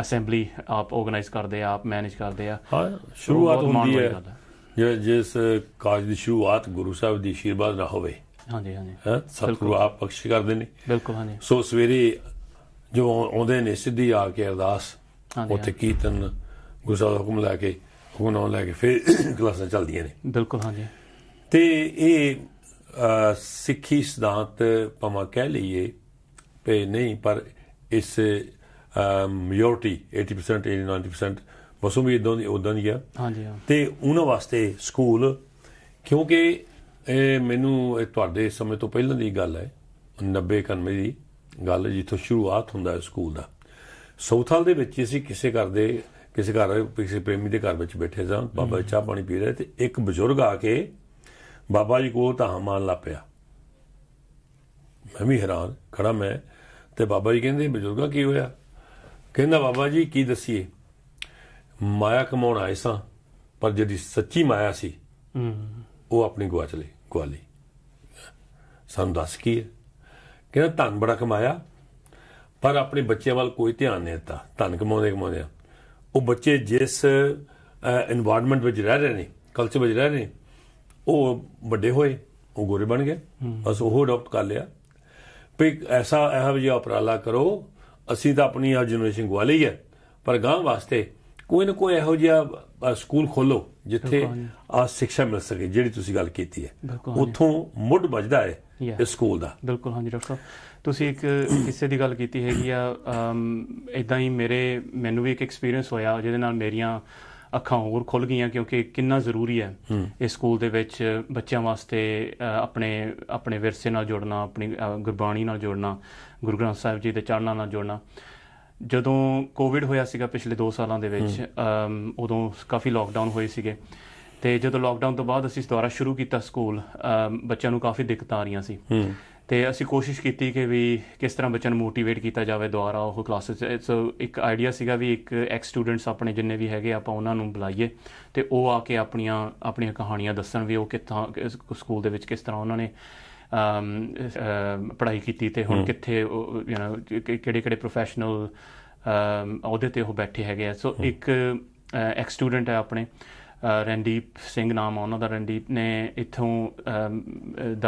ਅਸੈਂਬਲੀ ਆਪ ਆਰਗੇਨਾਈਜ਼ ਕਰਦੇ ਆ ਆਪ ਮੈਨੇਜ ਕਰਦੇ ਆ ਹਾਂ ਸ਼ੁਰੂਆਤ ਹੁੰਦੀ ਹੈ ਜਿਸ ਕਾਜ ਦੀ ਸ਼ੁਰੂਆਤ ਗੁਰੂ ਸਾਹਿਬ ਦੀ ਅਸ਼ੀਰਵਾਦ ਨਾਲ ਹੋਵੇ ਹਾਂਜੀ ਹਾਂਜੀ ਸਤਿਗੁਰੂ ਆਪ ਬਖਸ਼ਿ ਕਰਦੇ ਨੇ ਬਿਲਕੁਲ ਹਾਂਜੀ ਸੋ ਸਵੇਰੇ ਜੋ ਆਉਂਦੇ ਨੇ ਸਿੱਧੀ ਆ ਕੇ ਅਰਦਾਸ ਉੱਥੇ ਕੀਰਤਨ ਗੁਰਸਾਹਿਬ ਦਾ ਹੁਕਮ ਲੈ ਕੇ ਹੁਕਮ ਨਾਲ ਲੈ ਕੇ ਫਿਰ ਕਲਾਸਾਂ ਚੱਲਦੀਆਂ ਨੇ ਬਿਲਕੁਲ ਹਾਂਜੀ ਤੇ ਇਹ ਸਿੱਖੀ ਸਿਧਾਂਤ ਪਮਾ ਕਹਿ ਲਈਏ ਪੇ ਨਹੀਂ ਪਰ ਇਸ ਮਿਓਰਟੀ 80% 90% ਮਸੂਮੀ ਇਦਾਂ ਦੀ ਉਦਾਂ ਦੀ ਆ ਹਾਂਜੀ ਤੇ ਉਹਨਾਂ ਵਾਸਤੇ ਸਕੂਲ ਕਿਉਂਕਿ ਇਹ ਮੈਨੂੰ ਇਹ ਤੁਹਾਡੇ ਸਮੇਂ ਤੋਂ ਪਹਿਲਾਂ ਦੀ ਗੱਲ ਹੈ 90 ਕਨ ਦੀ ਗੱਲ ਜਿੱਥੋਂ ਸ਼ੁਰੂਆਤ ਹੁੰਦਾ ਹੈ ਸਕੂਲ ਦਾ ਸੌਥਲ ਦੇ ਵਿੱਚ ਅਸੀਂ ਕਿਸੇ ਘਰ ਦੇ ਕਿਸੇ ਘਰ ਕਿਸੇ ਪ੍ਰੇਮੀ ਦੇ ਘਰ ਵਿੱਚ ਬੈਠੇ ਸਾਂ ਬਾਬਾ ਚਾਹ ਪਾਣੀ ਪੀ ਰਹੇ ਤੇ ਇੱਕ ਬਜ਼ੁਰਗ ਆ ਕੇ ਬਾਬਾ ਜੀ ਕੋ ਤਾਂ ਹਮਾਨ ਲਾ ਪਿਆ ਮੈਂ ਵੀ ਹੈਰਾਨ ਖੜਾ ਮੈਂ ਤੇ ਬਾਬਾ ਜੀ ਕਹਿੰਦੇ ਬਜ਼ੁਰਗਾ ਕੀ ਹੋਇਆ ਕਹਿੰਦਾ ਬਾਬਾ ਜੀ ਕੀ ਦਸੀਏ ਮਾਇਆ ਕਮਾਉਣ ਐਸਾ ਸਾਂ ਪਰ ਜਿਹੜੀ ਸੱਚੀ ਮਾਇਆ ਸੀ ਉਹ ਆਪਣੀ ਗਵਾਚ ਲਈ ਗਵਾਲੀ ਸਾਨੂੰ ਦੱਸ ਕੀ ਹੈ ਕਹਿੰਦਾ ਧਨ ਬੜਾ ਕਮਾਇਆ ਪਰ ਆਪਣੇ ਬੱਚਿਆਂ ਵੱਲ ਕੋਈ ਧਿਆਨ ਨਹੀਂ ਦਿੱਤਾ ਧਨ ਕਮਾਉਂਦੇ ਕਮਾਉਂਦੇ ਉਹ ਬੱਚੇ ਜਿਸ এনवायरमेंट ਵਿੱਚ ਰਹਿ ਰਹੇ ਨੇ ਕਲਚਰ ਵਿੱਚ ਰਹਿ ਰਹੇ ਨੇ ਉਹ ਵੱਡੇ ਹੋਏ ਉਹ ਗੋਰੇ ਬਣ ਗਏ ਬਸ ਉਹ ਅਡਾਪਟ ਕਰ ਲਿਆ ਵੀ ਐਸਾ ਇਹੋ ਜਿਹਾ ਉਪਰਾਲਾ ਕਰੋ ਅਸੀਂ ਤਾਂ ਆਪਣੀ ਆ ਜਨਰੇਸ਼ਨ ਗਵਾ ਲਈ ਹੈ ਪਰ ਗਾਂ ਵਾਸਤੇ ਕੋਈ ਨਾ ਕੋਈ ਇਹੋ ਜਿਹਾ ਸਕੂਲ ਖੋਲੋ ਜਿੱਥੇ ਆ ਸਿੱਖਿਆ ਮਿਲ ਸਕੇ ਜਿਹੜੀ ਤੁਸੀਂ ਗੱਲ ਕੀਤੀ ਹੈ ਉੱਥੋਂ ਮੁੱਢ ਵੱਜਦਾ ਹੈ ਇਸ ਸਕੂਲ ਦਾ ਬਿਲਕੁਲ ਹਾਂਜੀ ਡਾਕਟਰ ਸਾਹਿਬ ਤੁਸੀਂ ਇੱਕ ਕਿਸੇ ਦੀ ਗੱਲ ਕੀਤੀ ਹੈਗੀ ਆ ਇਦਾਂ ਹੀ ਮੇਰੇ ਮੈਨੂੰ ਵੀ ਇੱਕ ਐਕਸਪੀਰੀਅੰਸ ਹੋਇਆ ਜਿਹਦੇ ਨਾਲ ਮੇਰੀਆਂ ਅੱਖਾਂ ਹੋਰ ਖੁੱਲ ਗਈਆਂ ਕਿਉਂਕਿ ਕਿੰਨਾ ਜ਼ਰੂਰੀ ਹੈ ਇਸ ਸਕੂਲ ਦੇ ਵਿੱਚ ਬੱਚਿਆਂ ਵਾਸਤੇ ਆਪਣੇ ਆਪਣੇ ਵਿਰਸੇ ਨਾਲ ਜੁੜਨਾ ਆਪਣੀ ਗੁਰਬਾਣੀ ਨਾਲ ਜੁੜਨਾ ਗੁਰੂ ਗ੍ਰੰਥ ਸਾਹਿਬ ਜੀ ਦੇ ਚੜ੍ਹਨਾ ਨਾਲ ਜੁੜਨਾ ਜਦੋਂ ਕੋਵਿਡ ਹੋਇਆ ਸੀਗਾ ਪਿਛਲੇ 2 ਸਾਲਾਂ ਦੇ ਵਿੱਚ ਉਦੋਂ ਕਾਫੀ ਲਾਕਡਾਊਨ ਹੋਏ ਸੀਗੇ ਤੇ ਜਦੋਂ ਲਾਕਡਾਊਨ ਤੋਂ ਬਾਅਦ ਅਸੀਂ ਦੁਬਾਰਾ ਸ਼ੁਰੂ ਕੀਤਾ ਸਕੂਲ ਬੱਚਿਆਂ ਨੂੰ ਕਾਫੀ ਦਿੱਕਤਾਂ ਆ ਰਹੀਆਂ ਸੀ ਤੇ ਅਸੀਂ ਕੋਸ਼ਿਸ਼ ਕੀਤੀ ਕਿ ਵੀ ਕਿਸ ਤਰ੍ਹਾਂ ਬੱਚਿਆਂ ਨੂੰ ਮੋਟੀਵੇਟ ਕੀਤਾ ਜਾਵੇ ਦੁਆਰਾ ਉਹ ਕਲਾਸਿਸ ਸੋ ਇੱਕ ਆਈਡੀਆ ਸੀਗਾ ਵੀ ਇੱਕ ਐਕਸ ਸਟੂਡੈਂਟਸ ਆਪਣੇ ਜਿੰਨੇ ਵੀ ਹੈਗੇ ਆਪਾਂ ਉਹਨਾਂ ਨੂੰ ਬੁਲਾਈਏ ਤੇ ਉਹ ਆ ਕੇ ਆਪਣੀਆਂ ਆਪਣੀਆਂ ਕਹਾਣੀਆਂ ਦੱਸਣ ਵੀ ਉਹ ਕਿੱਥਾਂ ਸਕੂਲ ਦੇ ਵਿੱਚ ਕਿਸ ਤਰ੍ਹਾਂ ਉਹਨਾਂ ਨੇ ਪੜ੍ਹਾਈ ਕੀਤੀ ਤੇ ਹੁਣ ਕਿੱਥੇ ਯੂ نو ਕਿਹੜੇ ਕਿਹੜੇ ਪ੍ਰੋਫੈਸ਼ਨਲ ਅਹੁਦੇ ਤੇ ਉਹ ਬੈਠੇ ਹੈਗੇ ਆ ਸੋ ਇੱਕ ਐਕਸ ਸਟੂਡੈਂਟ ਹੈ ਆਪਣੇ ਰਣਦੀਪ ਸਿੰਘ ਨਾਮ ਉਹਨਾਂ ਦਾ ਰਣਦੀਪ ਨੇ ਇਥੋਂ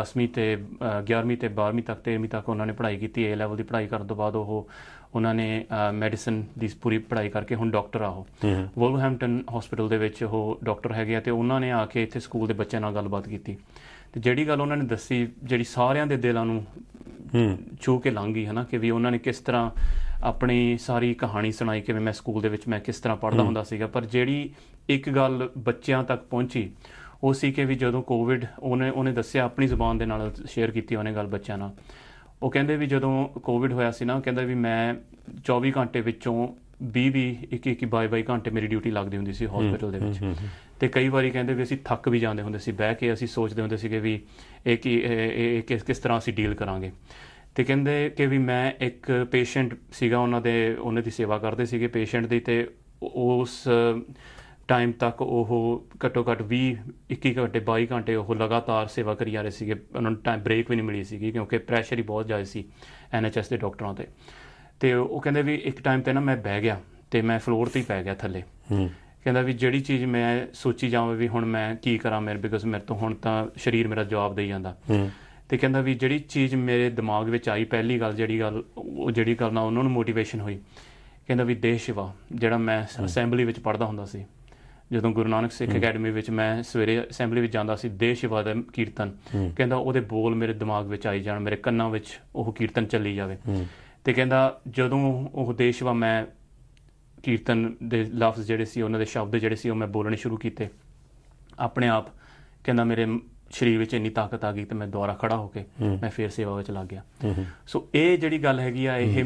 10ਵੀਂ ਤੇ 11ਵੀਂ ਤੇ 12ਵੀਂ ਤੱਕ 13ਵੀਂ ਤੱਕ ਉਹਨਾਂ ਨੇ ਪੜ੍ਹਾਈ ਕੀਤੀ ਏ ਲੈਵਲ ਦੀ ਪੜ੍ਹਾਈ ਕਰਨ ਤੋਂ ਬਾਅਦ ਉਹ ਉਹਨਾਂ ਨੇ ਮੈਡੀਸਨ ਦੀ ਪੂਰੀ ਪੜ੍ਹਾਈ ਕਰਕੇ ਹੁਣ ਡਾਕਟਰ ਆ ਉਹ ਵੋਲਵਹੈਂਪਟਨ ਹਸਪੀਟਲ ਦੇ ਵਿੱਚ ਉਹ ਡਾਕਟਰ ਹੈਗੇ ਆ ਤੇ ਉਹਨਾਂ ਨੇ ਆ ਕੇ ਇੱਥੇ ਸਕੂਲ ਦੇ ਬੱਚਿਆਂ ਨਾਲ ਗੱਲਬਾਤ ਕੀਤੀ ਤੇ ਜਿਹੜੀ ਗੱਲ ਉਹਨਾਂ ਨੇ ਦੱਸੀ ਜਿਹੜੀ ਸਾਰਿਆਂ ਦੇ ਦਿਲਾਂ ਨੂੰ ਹੂੰ ਛੂ ਕੇ ਹੈ ਹਨਾ ਕਿ ਵੀ ਉਹਨਾਂ ਨੇ ਕਿਸ ਤਰ੍ਹਾਂ ਆਪਣੀ ਸਾਰੀ ਕਹਾਣੀ ਸੁਣਾਈ ਕਿਵੇਂ ਮੈਂ ਸਕੂਲ ਦੇ ਵਿੱਚ ਮੈਂ ਕਿਸ ਤਰ੍ਹਾਂ ਪੜਦਾ ਹੁੰਦਾ ਸੀਗਾ ਪਰ ਜਿਹੜੀ ਇੱਕ ਗੱਲ ਬੱਚਿਆਂ ਤੱਕ ਪਹੁੰਚੀ ਉਹ ਸੀ ਕਿ ਵੀ ਜਦੋਂ ਕੋਵਿਡ ਉਹਨੇ ਉਹਨੇ ਦੱਸਿਆ ਆਪਣੀ ਜ਼ੁਬਾਨ ਦੇ ਨਾਲ ਸ਼ੇਅਰ ਕੀਤੀ ਉਹਨੇ ਗੱਲ ਬੱਚਿਆਂ ਨਾਲ ਉਹ ਕਹਿੰਦੇ ਵੀ ਜਦੋਂ ਕੋਵਿਡ ਹੋਇਆ ਸੀ ਨਾ ਕਹਿੰਦਾ ਵੀ ਮੈਂ 24 ਘੰਟੇ ਵਿੱਚੋਂ 20 20 21 21 22 ਘੰਟੇ ਮੇਰੀ ਡਿਊਟੀ ਲੱਗਦੀ ਹੁੰਦੀ ਸੀ ਹਸਪੀਟਲ ਦੇ ਵਿੱਚ ਤੇ ਕਈ ਵਾਰੀ ਕਹਿੰਦੇ ਵੀ ਅਸੀਂ ਥੱਕ ਵੀ ਜਾਂਦੇ ਹੁੰਦੇ ਸੀ ਬਹਿ ਕੇ ਅਸੀਂ ਸੋਚਦੇ ਹੁੰਦੇ ਸੀਗੇ ਵੀ ਇਹ ਕੀ ਇਹ ਕਿਸ ਕਿਸ ਤਰ੍ਹਾਂ ਅਸੀਂ ਡੀਲ ਕਰਾਂਗੇ ਤੇ ਕਹਿੰਦੇ ਕਿ ਵੀ ਮੈਂ ਇੱਕ ਪੇਸ਼ੈਂਟ ਸੀਗਾ ਉਹਨਾਂ ਦੇ ਉਹਨਾਂ ਦੀ ਸੇਵਾ ਕਰਦੇ ਸੀਗੇ ਪੇਸ਼ੈਂਟ ਦੀ ਤੇ ਉਸ ਟਾਈਮ ਤੱਕ ਉਹ ਘੱਟੋ ਘੱਟ 20 21 ਘੰਟੇ 22 ਘੰਟੇ ਉਹ ਲਗਾਤਾਰ ਸੇਵਾ ਕਰੀ ਜਾ ਰਹੇ ਸੀਗੇ ਉਹਨਾਂ ਨੂੰ ਟਾਈਮ ਬ੍ਰੇਕ ਵੀ ਨਹੀਂ ਮਿਲੀ ਸੀਗੀ ਕਿਉਂਕਿ ਪ੍ਰੈਸ਼ਰ ਹੀ ਬਹੁਤ ਜ਼ਿਆਦਾ ਸੀ ਐਨਐਚਐਸ ਦੇ ਡਾਕਟਰਾਂ ਤੇ ਤੇ ਉਹ ਕਹਿੰਦੇ ਵੀ ਇੱਕ ਟਾਈਮ ਤੇ ਨਾ ਮੈਂ ਬਹਿ ਗਿਆ ਤੇ ਮੈਂ ਫਲੋਰ ਤੇ ਹੀ ਪੈ ਗਿਆ ਥੱਲੇ ਹੂੰ ਕਹਿੰਦਾ ਵੀ ਜਿਹੜੀ ਚੀਜ਼ ਮੈਂ ਸੋਚੀ ਜਾਵਾਂ ਵੀ ਹੁਣ ਮੈਂ ਕੀ ਕਰਾਂ ਮੇਰੇ ਬਿਕੋਜ਼ ਮੇਰੇ ਤੋਂ ਹੁਣ ਤਾਂ ਸਰੀਰ ਮੇਰਾ ਜਵਾਬ ਦੇ ਜਾਂਦਾ ਹੂੰ ਤੇ ਕਹਿੰਦਾ ਵੀ ਜਿਹੜੀ ਚੀਜ਼ ਮੇਰੇ ਦਿਮਾਗ ਵਿੱਚ ਆਈ ਪਹਿਲੀ ਗੱਲ ਜਿਹੜੀ ਗੱਲ ਉਹ ਜਿਹੜੀ ਕਰਨਾ ਉਹਨਾਂ ਨੂੰ ਮੋਟੀਵੇਸ਼ਨ ਹੋਈ ਕਹਿੰਦਾ ਵੀ ਸਿਵਾ ਜਿਹੜਾ ਮੈਂ ਅਸੈਂਬਲੀ ਵਿੱਚ ਪੜਦਾ ਹੁੰਦਾ ਸੀ ਜਦੋਂ ਗੁਰੂ ਨਾਨਕ ਸਿੱਖ ਅਕੈਡਮੀ ਵਿੱਚ ਮੈਂ ਸਵੇਰੇ ਅਸੈਂਬਲੀ ਵਿੱਚ ਜਾਂਦਾ ਸੀ ਸਿਵਾ ਦਾ ਕੀਰਤਨ ਕਹਿੰਦਾ ਉਹਦੇ ਬੋਲ ਮੇਰੇ ਦਿਮਾਗ ਵਿੱਚ ਆਈ ਜਾਣ ਮੇਰੇ ਕੰਨਾਂ ਵਿੱਚ ਉਹ ਕੀਰਤਨ ਚੱਲੀ ਜਾਵੇ ਤੇ ਕਹਿੰਦਾ ਜਦੋਂ ਉਹ ਦੇਸ਼ਵਾ ਮੈਂ ਕੀਰਤਨ ਦੇ ਲਫ਼ਜ਼ ਜਿਹੜੇ ਸੀ ਉਹਨਾਂ ਦੇ ਸ਼ਬਦ ਜਿਹੜੇ ਸੀ ਉਹ ਮੈਂ ਬੋਲਣੇ ਸ਼ੁਰੂ ਕੀਤੇ ਆਪਣੇ ਆਪ ਕਹਿੰਦਾ ਮੇਰੇ ਸਰੀਰ ਵਿੱਚ ਇੰਨੀ ਤਾਕਤ ਆ ਗਈ ਤੇ ਮੈਂ ਦੁਆਰਾ ਖੜਾ ਹੋ ਕੇ ਮੈਂ ਫੇਰ ਸੇਵਾ ਵਿੱਚ ਲੱਗ ਗਿਆ ਸੋ ਇਹ ਜਿਹੜੀ ਗੱਲ ਹੈਗੀ ਆ ਇਹ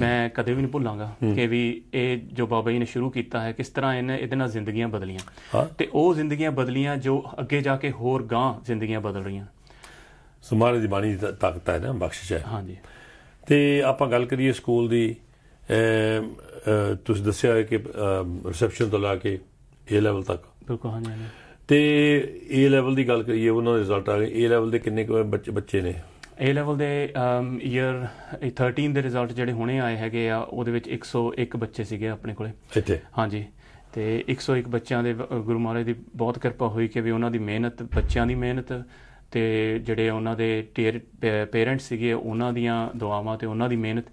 ਮੈਂ ਕਦੇ ਵੀ ਨਹੀਂ ਭੁੱਲਾਂਗਾ ਕਿ ਵੀ ਇਹ ਜੋ ਬਾਬਾ ਜੀ ਨੇ ਸ਼ੁਰੂ ਕੀਤਾ ਹੈ ਕਿਸ ਤਰ੍ਹਾਂ ਇਹਨੇ ਇਹਦੇ ਨਾਲ ਜ਼ਿੰਦਗੀਆਂ ਬਦਲੀਆਂ ਤੇ ਉਹ ਜ਼ਿੰਦਗੀਆਂ ਬਦਲੀਆਂ ਜੋ ਅੱਗੇ ਜਾ ਕੇ ਹੋਰ ਗਾਂ ਜ਼ਿੰਦਗੀਆਂ ਬਦਲ ਰਹੀਆਂ ਸੋ ਮਾਰੇ ਦੀ ਬਾਣੀ ਦੀ ਤਾਕਤ ਹੈ ਨਾ ਬਖਸ਼ਿਸ਼ ਹੈ ਹਾਂਜੀ ਤੇ ਆਪਾਂ ਗੱਲ ਕਰੀਏ ਸਕੂਲ ਦੀ ਤੁਸੀਂ ਦੱਸਿਆ ਕਿ ਰਿਸੈਪਸ਼ਨ ਤੋਂ ਲਾ ਕੇ A ਲੈਵਲ ਤੱਕ ਬਿਲਕੁਲ ਹਾਂ ਜੀ ਤੇ A ਲੈਵਲ ਦੀ ਗੱਲ ਕਰੀਏ ਉਹਨਾਂ ਦੇ ਰਿਜ਼ਲਟ ਆ ਗਏ A ਲੈਵਲ ਦੇ ਕਿੰਨੇ ਕੁ ਬੱਚੇ ਬੱਚੇ ਨੇ A ਲੈਵਲ ਦੇ ਈਅਰ 13 ਦੇ ਰਿਜ਼ਲਟ ਜਿਹੜੇ ਹੁਣੇ ਆਏ ਹੈਗੇ ਆ ਉਹਦੇ ਵਿੱਚ 101 ਬੱਚੇ ਸੀਗੇ ਆਪਣੇ ਕੋਲੇ ਇੱਥੇ ਹਾਂਜੀ ਤੇ 101 ਬੱਚਿਆਂ ਦੇ ਗੁਰੂ ਮਹਾਰਾਜ ਦੀ ਬਹੁਤ ਕਿਰਪਾ ਹੋਈ ਕਿ ਵੀ ਉਹਨਾਂ ਦੀ ਮਿਹਨਤ ਬੱਚਿਆਂ ਦੀ ਮਿਹਨਤ ਤੇ ਜਿਹੜੇ ਉਹਨਾਂ ਦੇ ਪੇਰੈਂਟਸ ਸੀਗੇ ਉਹਨਾਂ ਦੀਆਂ ਦੁਆਵਾਂ ਤੇ ਉਹਨਾਂ ਦੀ ਮਿਹਨਤ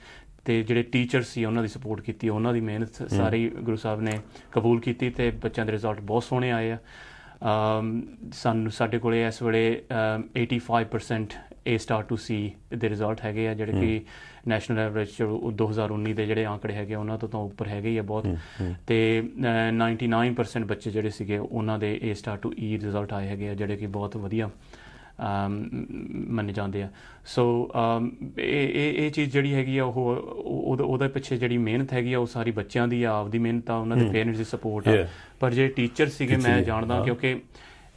ਤੇ ਜਿਹੜੇ ਟੀਚਰ ਸੀ ਉਹਨਾਂ ਦੀ ਸਪੋਰਟ ਕੀਤੀ ਉਹਨਾਂ ਦੀ ਮਿਹਨਤ ਸਾਰੀ ਗੁਰੂ ਸਾਹਿਬ ਨੇ ਕਬੂਲ ਕੀਤੀ ਤੇ ਬੱਚਿਆਂ ਦੇ ਰਿਜ਼ਲਟ ਬਹੁਤ ਸੋਹਣੇ ਆਏ ਆ ਸਾਨੂੰ ਸਾਡੇ ਕੋਲੇ ਇਸ ਵੇਲੇ 85% A star to C ਦੇ ਰਿਜ਼ਲਟ ਹੈਗੇ ਆ ਜਿਹੜੇ ਕਿ ਨੈਸ਼ਨਲ ਐਵਰੇਜ 2019 ਦੇ ਜਿਹੜੇ ਆંકੜੇ ਹੈਗੇ ਉਹਨਾਂ ਤੋਂ ਤਾਂ ਉੱਪਰ ਹੈਗੇ ਆ ਬਹੁਤ ਤੇ 99% ਬੱਚੇ ਜਿਹੜੇ ਸੀਗੇ ਉਹਨਾਂ ਦੇ A star to E result ਆਏ ਹੈਗੇ ਆ ਜਿਹੜੇ ਕਿ ਬਹੁਤ ਵਧੀਆ ਮੰਨੇ ਜਾਂਦੇ ਆ ਸੋ ਇਹ ਇਹ ਚੀਜ਼ ਜਿਹੜੀ ਹੈਗੀ ਆ ਉਹ ਉਹਦੇ ਪਿੱਛੇ ਜਿਹੜੀ ਮਿਹਨਤ ਹੈਗੀ ਆ ਉਹ ਸਾਰੀ ਬੱਚਿਆਂ ਦੀ ਆ ਆਪਦੀ ਮਿਹਨਤ ਆ ਉਹਨਾਂ ਦੇ ਪੇਰੈਂਟਸ ਦੀ ਸਪੋਰਟ ਆ ਪਰ ਜੇ ਟੀਚਰ ਸੀਗੇ ਮੈਂ ਜਾਣਦਾ ਕਿਉਂਕਿ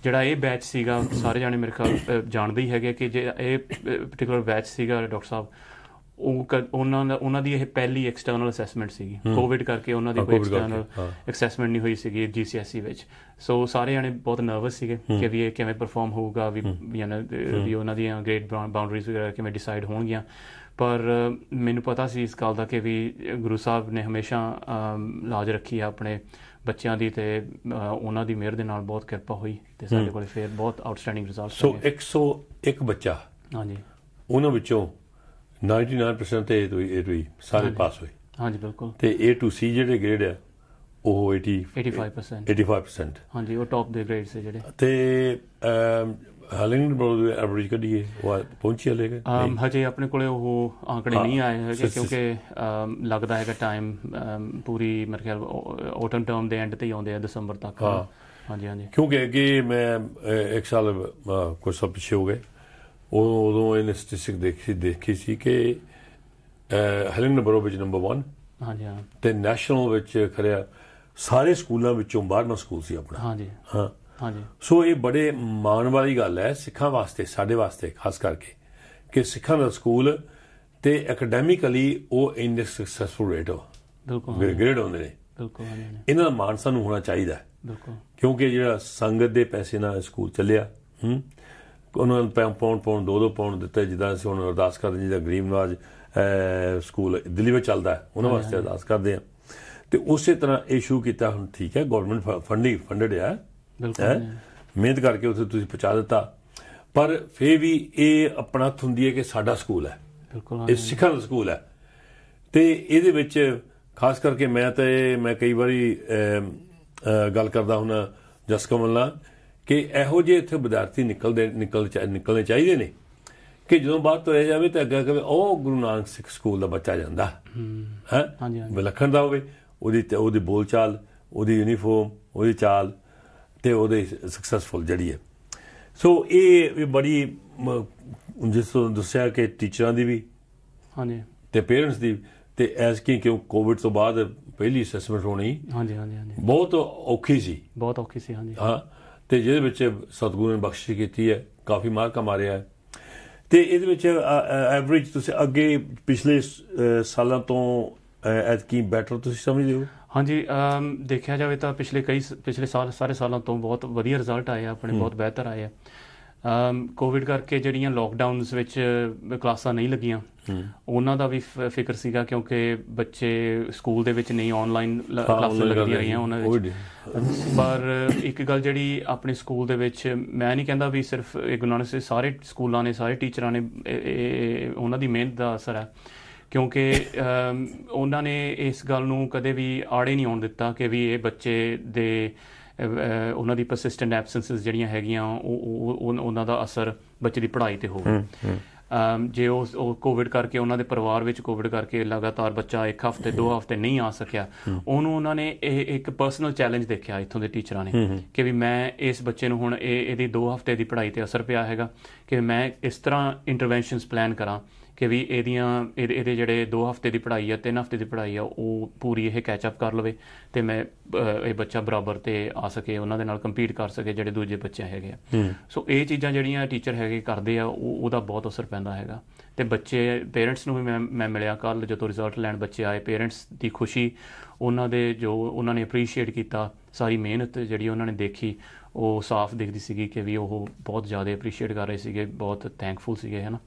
ਜਿਹੜਾ ਇਹ ਬੈਚ ਸੀਗਾ ਸਾਰੇ ਜਾਣੇ ਮੇਰੇ ਖਿਆਲ ਜਾਣਦੇ ਹੀ ਹੈਗੇ ਕਿ ਜੇ ਇਹ ਪਾਰਟਿਕੂਲਰ ਬੈਚ ਸੀਗਾ ਡਾਕਟਰ ਸਾਹਿਬ ਉਹ ਉਹਨਾਂ ਦਾ ਉਹਨਾਂ ਦੀ ਇਹ ਪਹਿਲੀ ਐਕਸਟਰਨਲ ਅਸੈਸਮੈਂਟ ਸੀਗੀ ਕੋਵਿਡ ਕਰਕੇ ਉਹਨਾਂ ਦੀ ਕੋਈ ਐਕਸਟਰਨਲ ਅਸੈਸਮੈਂਟ ਨਹੀਂ ਹੋਈ ਸੀਗੀ ਜੀਸੀਐਸਸੀ e ਵਿੱਚ ਸੋ ਸਾਰੇ ਜਣੇ ਬਹੁਤ ਨਰਵਸ ਸੀਗੇ ਕਿ ਵੀ ਇਹ ਕਿਵੇਂ ਪਰਫਾਰਮ ਹੋਊਗਾ ਵੀ ਯਾਨੀ ਵੀ ਉਹਨਾਂ ਦੀਆਂ ਗ੍ਰੇਡ ਬਾਉਂਡਰੀਜ਼ ਵਗੈਰਾ ਕਿਵੇਂ ਡਿਸਾਈਡ ਹੋਣਗੀਆਂ ਪਰ ਮੈਨੂੰ ਪਤਾ ਸੀ ਇਸ ਗੱਲ ਦਾ ਕਿ ਵੀ ਗੁਰੂ ਸਾਹਿਬ ਨੇ ਹਮੇਸ਼ਾ ਲਾਜ ਰੱਖੀ ਆ ਆਪਣੇ ਬੱਚਿਆਂ ਦੀ ਤੇ ਉਹਨਾਂ ਦੀ ਮਿਹਰ ਦੇ ਨਾਲ ਬਹੁਤ ਕਿਰਪਾ ਹੋਈ ਤੇ ਸਾਡੇ ਕੋਲੇ ਫੇਰ ਬਹੁਤ ਆਊਟਸਟੈਂਡਿੰਗ ਰਿਜ਼ਲਟਸ ਸੋ 101 ਬੱਚਾ ਹਾਂਜੀ ਉਹਨਾਂ ਵਿੱਚੋਂ 99% ਤੇ A ਤੋਂ e, A ਤੋਂ e, ਸਾਰੇ ਪਾਸ ਹੋਏ ਹਾਂਜੀ ਬਿਲਕੁਲ ਤੇ A to C ਜਿਹੜੇ ਗ੍ਰੇਡ ਆ ਉਹ 80 85% 85% ਹਾਂਜੀ ਉਹ ਟੌਪ ਦੇ ਗ੍ਰੇਡ ਸੇ ਜਿਹੜੇ ਤੇ ਹਾਲਿੰਗ ਬਰੋਡ ਦੇ ਐਵਰੇਜ ਕੱਢੀਏ ਉਹ ਪਹੁੰਚੀ ਹਲੇਗਾ ਹਜੇ ਆਪਣੇ ਕੋਲੇ ਉਹ ਆંકੜੇ ਨਹੀਂ ਆਏ ਹੈਗੇ ਕਿਉਂਕਿ ਲੱਗਦਾ ਹੈਗਾ ਟਾਈਮ ਪੂਰੀ ਮੇਰੇ ਖਿਆਲ ਆਟਮ ਟਰਮ ਦੇ ਐਂਡ ਤੇ ਹੀ ਆਉਂਦੇ ਆ ਦਸੰਬਰ ਤੱਕ ਹਾਂਜੀ ਹਾਂਜੀ ਕਿਉਂਕਿ ਅੱਗੇ ਮੈਂ ਇੱਕ ਸਾਲ ਕੋਈ ਸਭ ਪਿਛੇ ਹੋ ਗਏ ਉਹ ਉਦੋਂ ਇਹ ਸਟੈਟਿਸਟਿਕ ਦੇਖੀ ਦੇਖੀ ਸੀ ਕਿ ਹਲਿੰਗ ਬਰੋ ਵਿੱਚ ਨੰਬਰ 1 ਹਾਂਜੀ ਹਾਂ ਤੇ ਨੈਸ਼ਨਲ ਵਿੱਚ ਖੜਿਆ ਸਾਰੇ ਸਕੂਲਾਂ ਵਿੱਚੋਂ 12ਵਾਂ ਸਕੂਲ ਸੀ ਆਪਣਾ ਹਾਂਜੀ ਹਾਂ ਹਾਂਜੀ ਸੋ ਇਹ ਬੜੇ ਮਾਣ ਵਾਲੀ ਗੱਲ ਹੈ ਸਿੱਖਾਂ ਵਾਸਤੇ ਸਾਡੇ ਵਾਸਤੇ ਖਾਸ ਕਰਕੇ ਕਿ ਸਿੱਖਾਂ ਦਾ ਸਕੂਲ ਤੇ ਐਕੈਡੈਮਿਕਲੀ ਉਹ ਇੰਨੇ ਸਕਸੈਸਫੁਲ ਰੇਟ ਹੋ ਬਿਲਕੁਲ ਗ੍ਰੇਡ ਹੁੰਦੇ ਨੇ ਬਿਲਕੁਲ ਇਹਨਾਂ ਦਾ ਮਾਣ ਸਾਨੂੰ ਹੋਣਾ ਚਾਹੀਦਾ ਬਿਲਕੁਲ ਕਿਉਂਕਿ ਜਿਹੜਾ ਸੰਗਤ ਦੇ ਪੈਸੇ ਨਾਲ ਸਕੂਲ ਚੱਲਿਆ ਹੂੰ ਉਹਨਾਂ ਨੂੰ ਪੈਂ ਪੌਣ ਪੌਣ ਦੋ ਦੋ ਪੌਣ ਦਿੱਤੇ ਜਿੱਦਾਂ ਅਸੀਂ ਹੁਣ ਅਰਦਾਸ ਕਰਦੇ ਜਿਹਦਾ ਗਰੀਬ ਨਵਾਜ ਸਕੂਲ ਦਿੱਲੀ ਵਿੱਚ ਚੱਲਦਾ ਹੈ ਉਹਨਾਂ ਵਾਸਤੇ ਅਰਦਾਸ ਕਰਦੇ ਆ ਤੇ ਉਸੇ ਤਰ੍ਹਾਂ ਇਸ਼ੂ ਕੀਤਾ ਹੁਣ ਠੀਕ ਹੈ ਗਵਰਨਮੈਂਟ ਫੰਡਿੰਗ ਫੰਡਡ ਹੈ ਬਿਲਕੁਲ ਮਿਹਨਤ ਕਰਕੇ ਉਸੇ ਤੁਸੀਂ ਪਹੁੰਚਾ ਦਿੱਤਾ ਪਰ ਫੇ ਵੀ ਇਹ ਆਪਣਾ ਥੁੰਦੀ ਹੈ ਕਿ ਸਾਡਾ ਸਕੂਲ ਹੈ ਬਿਲਕੁਲ ਇਹ ਸਿੱਖਾਂ ਦਾ ਸਕੂਲ ਹੈ ਤੇ ਇਹਦੇ ਵਿੱਚ ਖਾਸ ਕਰਕੇ ਮੈਂ ਤੇ ਮੈਂ ਕਈ ਵਾਰੀ ਗੱਲ ਕਰਦਾ ਹੁਣ ਜਸਕਮਲ ਨਾਲ ਕਿ ਇਹੋ ਜਿਹੇ ਇੱਥੇ ਵਿਦਿਆਰਥੀ ਨਿਕਲਦੇ ਨਿਕਲ ਨਿਕਲਣੇ ਚਾਹੀਦੇ ਨੇ ਕਿ ਜਦੋਂ ਬਾਤ ਹੋਇਆ ਜਾਵੇ ਤਾਂ ਅੱਗੇ ਕਹੇ ਉਹ ਗੁਰੂ ਨਾਨਕ ਸਿੱਖ ਸਕੂਲ ਦਾ ਬੱਚਾ ਜਾਂਦਾ ਹਾਂ ਹਾਂਜੀ ਵਿਲੱਖਣ ਦਾ ਹੋਵੇ ਉਹਦੀ ਉਹਦੀ ਬੋਲਚਾਲ ਉਹਦੀ ਯੂਨੀਫਾਰਮ ਉਹਦੀ ਚਾਲ ਤੇ ਉਹਦੇ ਸਕਸੈਸਫੁਲ ਜਿਹੜੀ ਹੈ ਸੋ ਇਹ ਬੜੀ ਜਿਸ ਤੋਂ ਦੱਸਿਆ ਕਿ ਟੀਚਰਾਂ ਦੀ ਵੀ ਹਾਂਜੀ ਤੇ ਪੇਰੈਂਟਸ ਦੀ ਤੇ ਐਸ ਕਿ ਕਿਉਂ ਕੋਵਿਡ ਤੋਂ ਬਾਅਦ ਪਹਿਲੀ ਅਸੈਸਮੈਂਟ ਹੋਣੀ ਹਾਂਜੀ ਹਾਂਜੀ ਹਾਂਜੀ ਬਹੁਤ ਔਖੀ ਸੀ ਬਹੁਤ ਔਖੀ ਸੀ ਹਾਂਜੀ ਹਾਂ ਤੇ ਜਿਹਦੇ ਵਿੱਚ ਸਤਗੁਰੂ ਨੇ ਬਖਸ਼ਿਸ਼ ਕੀਤੀ ਹੈ ਕਾਫੀ ਮਾਰਕਾ ਮਾਰਿਆ ਹੈ ਤੇ ਇਹਦੇ ਵਿੱਚ ਐਵਰੇਜ ਤੁਸੀਂ ਅੱਗੇ ਪਿਛਲੇ ਸਾਲਾਂ ਤੋਂ ਐਤਕੀ ਬੈਟਰ ਤੁਸੀਂ ਸਮਝਦੇ ਹੋ ਹਾਂਜੀ ਦੇਖਿਆ ਜਾਵੇ ਤਾਂ ਪਿਛਲੇ ਕਈ ਪਿਛਲੇ ਸਾਲ ਸਾਰੇ ਸਾਲਾਂ ਤੋਂ ਬਹੁਤ ਵਧੀਆ ਰਿਜ਼ਲਟ ਆਏ ਆ ਆਪਣੇ ਬਹੁਤ ਬਿਹਤਰ ਆਏ ਆ ਕੋਵਿਡ ਕਰਕੇ ਜਿਹੜੀਆਂ ਲੋਕਡਾਊਨਸ ਵਿੱਚ ਕਲਾਸਾਂ ਨਹੀਂ ਲੱਗੀਆਂ ਉਹਨਾਂ ਦਾ ਵੀ ਫਿਕਰ ਸੀਗਾ ਕਿਉਂਕਿ ਬੱਚੇ ਸਕੂਲ ਦੇ ਵਿੱਚ ਨਹੀਂ ਆਨਲਾਈਨ ਕਲਾਸਾਂ ਲੱਗਦੀਆਂ ਰਹੀਆਂ ਉਹਨਾਂ ਵਿੱਚ ਪਰ ਇੱਕ ਗੱਲ ਜਿਹੜੀ ਆਪਣੇ ਸਕੂਲ ਦੇ ਵਿੱਚ ਮੈਂ ਨਹੀਂ ਕਹਿੰਦਾ ਵੀ ਸਿਰਫ ਗੁਣਾਂ ਸੇ ਸਾਰੇ ਸਕੂਲਾਂ ਨੇ ਸਾਰੇ ਟੀਚਰਾਂ ਨੇ ਉਹਨਾਂ ਦੀ ਮਿਹਨਤ ਦਾ ਅਸਰ ਹੈ ਕਿਉਂਕਿ ਉਹਨਾਂ ਨੇ ਇਸ ਗੱਲ ਨੂੰ ਕਦੇ ਵੀ ਆੜੇ ਨਹੀਂ ਆਉਣ ਦਿੱਤਾ ਕਿ ਵੀ ਇਹ ਬੱਚੇ ਦੇ ਉਹਨਾਂ ਦੀ ਪਰਸਿਸਟੈਂਟ ਐਬਸੈਂਸਸ ਜਿਹੜੀਆਂ ਹੈਗੀਆਂ ਉਹ ਉਹਨਾਂ ਦਾ ਅਸਰ ਬੱਚੇ ਦੀ ਪੜ੍ਹਾਈ ਤੇ ਹੋਵੇ ਜੇ ਉਹ ਕੋਵਿਡ ਕਰਕੇ ਉਹਨਾਂ ਦੇ ਪਰਿਵਾਰ ਵਿੱਚ ਕੋਵਿਡ ਕਰਕੇ ਲਗਾਤਾਰ ਬੱਚਾ ਇੱਕ ਹਫ਼ਤੇ ਦੋ ਹਫ਼ਤੇ ਨਹੀਂ ਆ ਸਕਿਆ ਉਹਨੂੰ ਉਹਨਾਂ ਨੇ ਇਹ ਇੱਕ ਪਰਸਨਲ ਚੈਲੰਜ ਦੇਖਿਆ ਇੱਥੋਂ ਦੇ ਟੀਚਰਾਂ ਨੇ ਕਿ ਵੀ ਮੈਂ ਇਸ ਬੱਚੇ ਨੂੰ ਹੁਣ ਇਹ ਇਹਦੀ ਦੋ ਹਫ਼ਤੇ ਦੀ ਪੜ੍ਹਾਈ ਤੇ ਅਸਰ ਪਿਆ ਹੈਗਾ ਕਿ ਮੈਂ ਇਸ ਤਰ੍ਹਾਂ ਇੰਟਰਵੈਂਸ਼ਨਸ ਪਲਾਨ ਕਰਾਂ ਕਿ ਵੀ ਇਹਦੀਆਂ ਇਹਦੇ ਜਿਹੜੇ 2 ਹਫ਼ਤੇ ਦੀ ਪੜ੍ਹਾਈ ਆ 3 ਹਫ਼ਤੇ ਦੀ ਪੜ੍ਹਾਈ ਆ ਉਹ ਪੂਰੀ ਇਹ ਕੈਚ ਅਪ ਕਰ ਲਵੇ ਤੇ ਮੈਂ ਇਹ ਬੱਚਾ ਬਰਾਬਰ ਤੇ ਆ ਸਕੇ ਉਹਨਾਂ ਦੇ ਨਾਲ ਕੰਪੀਟ ਕਰ ਸਕੇ ਜਿਹੜੇ ਦੂਜੇ ਬੱਚੇ ਹੈਗੇ ਆ ਸੋ ਇਹ ਚੀਜ਼ਾਂ ਜਿਹੜੀਆਂ ਟੀਚਰ ਹੈਗੇ ਕਰਦੇ ਆ ਉਹ ਉਹਦਾ ਬਹੁਤ ਅਸਰ ਪੈਂਦਾ ਹੈਗਾ ਤੇ ਬੱਚੇ ਪੇਰੈਂਟਸ ਨੂੰ ਵੀ ਮੈਂ ਮੈਂ ਮਿਲਿਆ ਕੱਲ ਜਦੋਂ ਰਿਜ਼ਲਟ ਲੈਣ ਬੱਚੇ ਆਏ ਪੇਰੈਂਟਸ ਦੀ ਖੁਸ਼ੀ ਉਹਨਾਂ ਦੇ ਜੋ ਉਹਨਾਂ ਨੇ ਅਪਰੀਸ਼ੀਏਟ ਕੀਤਾ ਸਾਰੀ ਮਿਹਨਤ ਜਿਹੜੀ ਉਹਨਾਂ ਨੇ ਦੇਖੀ ਉਹ ਸਾਫ਼ ਦਿਖਦੀ ਸੀਗੀ ਕਿ ਵੀ ਉਹ ਬਹੁਤ ਜ਼ਿਆਦਾ ਅਪਰੀਸ਼ੀਏਟ ਕਰ ਰਹੇ ਸੀਗੇ ਬਹੁਤ ਥੈਂਕਫੁਲ ਸੀਗੇ ਹਨਾ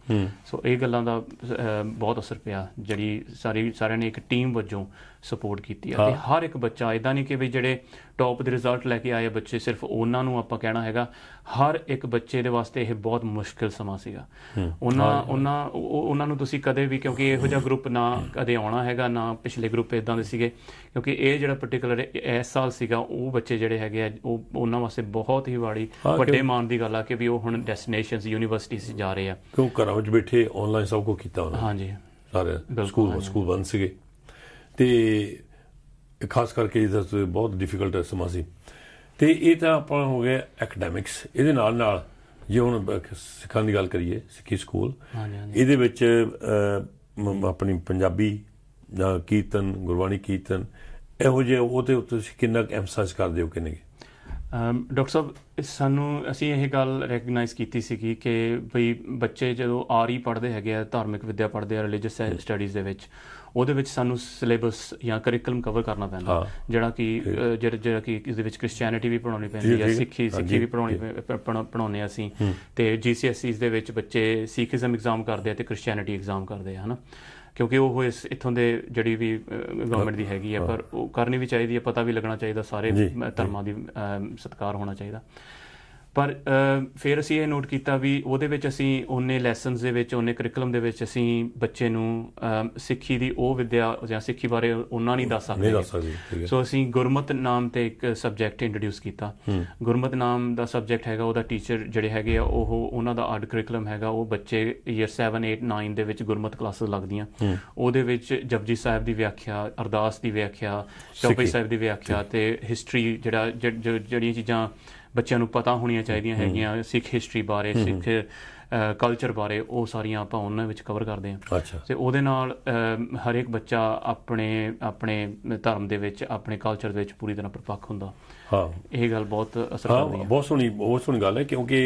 ਸੋ ਇਹ ਗੱਲਾਂ ਦਾ ਬਹੁਤ ਅਸਰ ਪਿਆ ਜਿਹੜੀ ਸਾਰੀ ਸਾਰਿਆਂ ਨੇ ਇੱਕ ਟੀਮ ਵਜੋਂ ਸਪੋਰਟ ਕੀਤੀ ਹੈ ਤੇ ਹਰ ਇੱਕ ਬੱਚਾ ਇਦਾਂ ਨਹੀਂ ਕਿ ਵੀ ਜਿਹੜੇ ਟੌਪ ਦੇ ਰਿਜ਼ਲਟ ਲੈ ਕੇ ਆਏ ਬੱਚੇ ਸਿਰਫ ਉਹਨਾਂ ਨੂੰ ਆਪਾਂ ਕਹਿਣਾ ਹੈਗਾ ਹਰ ਇੱਕ ਬੱਚੇ ਦੇ ਵਾਸਤੇ ਇਹ ਬਹੁਤ ਮੁਸ਼ਕਲ ਸਮਾਂ ਸੀਗਾ ਉਹਨਾਂ ਉਹਨਾਂ ਉਹਨਾਂ ਨੂੰ ਤੁਸੀਂ ਕਦੇ ਵੀ ਕਿਉਂਕਿ ਇਹੋ ਜਿਹਾ ਗਰੁੱਪ ਨਾ ਕਦੇ ਆਉਣਾ ਹੈਗਾ ਨਾ ਪਿਛਲੇ ਗਰੁੱਪ ਇਦਾਂ ਦੇ ਸੀਗੇ ਕਿਉਂਕਿ ਇਹ ਜਿਹੜਾ ਪਾਰਟਿਕੂਲਰ ਇਸ ਸਾਲ ਸੀਗਾ ਉਹ ਬੱਚੇ ਜਿਹੜੇ ਹੈਗੇ ਆ ਉਹ ਉਹਨਾਂ ਵਾਸਤੇ ਬਹੁਤ ਹੀ ਵਾੜੀ ਵੱਡੇ ਮਾਣ ਦੀ ਗੱਲ ਆ ਕਿ ਵੀ ਉਹ ਹੁਣ ਡੈਸਟੀਨੇਸ਼ਨਸ ਯੂਨੀਵਰਸਿਟੀਜ਼ ਜਾ ਰਹੇ ਆ ਕਿਉਂ ਘਰਾਂ ਵਿੱਚ ਬੈਠੇ ਆਨਲਾਈਨ ਸਭ ਕੁਝ ਕੀਤਾ ਉਹਨਾਂ ਹਾਂਜੀ ਸਾਰੇ ਸਕੂਲ ਸਕੂਲ ਬੰਦ ਸੀਗੇ ਤੇ ਖਾਸ ਕਰਕੇ ਇਹਦਾ ਬਹੁਤ ਡਿਫਿਕਲਟ ਸਮਾਂ ਸੀ ਤੇ ਇਹ ਤਾਂ ਆਪਾਂ ਹੋ ਗਏ ਐਕਡੈਮਿਕਸ ਇਹਦੇ ਨਾਲ ਨਾਲ ਜੇ ਹੁਣ ਸਿੱਖਾਂ ਦੀ ਗੱਲ ਕਰੀਏ ਸਿੱਖੀ ਸਕੂਲ ਇਹਦੇ ਵਿੱਚ ਆਪਣੀ ਪੰਜਾਬੀ ਜਾਂ ਕੀਰਤਨ ਗੁਰਬਾਣੀ ਕੀਰਤਨ ਇਹੋ ਜਿਹੇ ਉਹਦੇ ਉੱਤੇ ਤੁਸੀਂ ਕਿੰਨਾ ਐਮਸਾਈਜ਼ ਕਰਦੇ ਹੋ ਕਿੰਨੇ ਡਾਕਟਰ ਸਾਹਿਬ ਸਾਨੂੰ ਅਸੀਂ ਇਹ ਗੱਲ ਰੈਕਗਨਾਈਜ਼ ਕੀਤੀ ਸੀ ਕਿ ਬਈ ਬੱਚੇ ਜਦੋਂ ਆਰ ਹੀ ਪੜ੍ਹਦੇ ਹੈਗੇ ਆ ਧਾਰਮਿਕ ਵਿਦਿਆ ਪੜ੍ਹਦੇ ਆ ਰਿਲੀਜੀਅਸ ਸਟੱਡੀਜ਼ ਦੇ ਵਿੱਚ ਉਹਦੇ ਵਿੱਚ ਸਾਨੂੰ ਸਿਲੇਬਸ ਜਾਂ ਕਰਿਕੂਲਮ ਕਵਰ ਕਰਨਾ ਪੈਂਦਾ ਜਿਹੜਾ ਕਿ ਜਿਹੜਾ ਕਿ ਇਸ ਦੇ ਵਿੱਚ ਕ੍ਰਿਸਚੀਅਨਿਟੀ ਵੀ ਪੜਾਉਣੀ ਪੈਂਦੀ ਹੈ ਸਿੱਖੀ ਸਿੱਖੀ ਵੀ ਪੜਾਉਣੀ ਪੜਾਉਨੇ ਆ ਅਸੀਂ ਤੇ ਜੀਸੀਐਸਸੀਸ ਦੇ ਵਿੱਚ ਬੱਚੇ ਸਿੱਖੀਜ਼ਮ ਐਗਜ਼ਾਮ ਕਰਦੇ ਆ ਤੇ ਕ੍ਰਿਸਚੀਅਨਿਟੀ ਐਗਜ਼ਾਮ ਕਰਦੇ ਆ ਹਨਾ ਕਿਉਂਕਿ ਉਹ ਇਸ ਇਥੋਂ ਦੇ ਜਿਹੜੀ ਵੀ ਗਵਰਨਮੈਂਟ ਦੀ ਹੈਗੀ ਹੈ ਪਰ ਉਹ ਕਰਨੀ ਵੀ ਚਾਹੀਦੀ ਹੈ ਪਤਾ ਵੀ ਲੱਗਣਾ ਚਾਹੀਦਾ ਸਾਰੇ ਧਰਮਾਂ ਦੀ ਸਤਕਾਰ ਹੋਣਾ ਚਾਹੀਦਾ ਪਰ ਫਿਰ ਅਸੀਂ ਇਹ ਨੋਟ ਕੀਤਾ ਵੀ ਉਹਦੇ ਵਿੱਚ ਅਸੀਂ ਉਹਨੇ ਲੈਸਨਸ ਦੇ ਵਿੱਚ ਉਹਨੇ ਕਰਿਕੂਲਮ ਦੇ ਵਿੱਚ ਅਸੀਂ ਬੱਚੇ ਨੂੰ ਸਿੱਖੀ ਦੀ ਉਹ ਵਿਦਿਆ ਜਾਂ ਸਿੱਖੀ ਬਾਰੇ ਉਹਨਾਂ ਨਹੀਂ ਦੱਸ ਸਕਦੇ ਸੋ ਅਸੀਂ ਗੁਰਮਤ ਨਾਮ ਤੇ ਇੱਕ ਸਬਜੈਕਟ ਇੰਟਰੋਡਿਊਸ ਕੀਤਾ ਗੁਰਮਤ ਨਾਮ ਦਾ ਸਬਜੈਕਟ ਹੈਗਾ ਉਹਦਾ ਟੀਚਰ ਜਿਹੜੇ ਹੈਗੇ ਆ ਉਹ ਉਹਨਾਂ ਦਾ ਆਰਟ ਕਰਿਕੂਲਮ ਹੈਗਾ ਉਹ ਬੱਚੇ ਈਅਰ 7 8 9 ਦੇ ਵਿੱਚ ਗੁਰਮਤ ਕਲਾਸਾਂ ਲੱਗਦੀਆਂ ਉਹਦੇ ਵਿੱਚ ਜਪਜੀ ਸਾਹਿਬ ਦੀ ਵਿਆਖਿਆ ਅਰਦਾਸ ਦੀ ਵਿਆਖਿਆ ਚੌਪਈ ਸਾਹਿਬ ਦੀ ਵਿਆਖਿਆ ਤੇ ਹਿਸਟਰੀ ਜਿਹੜਾ ਜਿਹੜੀਆਂ ਚੀਜ਼ਾਂ ਬੱਚਿਆਂ ਨੂੰ ਪਤਾ ਹੋਣੀਆਂ ਚਾਹੀਦੀਆਂ ਹੈਗੀਆਂ ਸਿੱਖ ਹਿਸਟਰੀ ਬਾਰੇ ਸਿੱਖ ਕਲਚਰ ਬਾਰੇ ਉਹ ਸਾਰੀਆਂ ਆਪਾਂ ਉਹਨਾਂ ਵਿੱਚ ਕਵਰ ਕਰਦੇ ਹਾਂ ਤੇ ਉਹਦੇ ਨਾਲ ਹਰੇਕ ਬੱਚਾ ਆਪਣੇ ਆਪਣੇ ਧਰਮ ਦੇ ਵਿੱਚ ਆਪਣੇ ਕਲਚਰ ਦੇ ਵਿੱਚ ਪੂਰੀ ਤਰ੍ਹਾਂ ਪਰਪੱਕ ਹੁੰਦਾ ਹਾਂ ਇਹ ਗੱਲ ਬਹੁਤ ਅਸਰ ਕਰਦੀ ਹੈ ਬਹੁਤ ਸੋਹਣੀ ਬਹੁਤ ਸੋਹਣੀ ਗੱਲ ਹੈ ਕਿਉਂਕਿ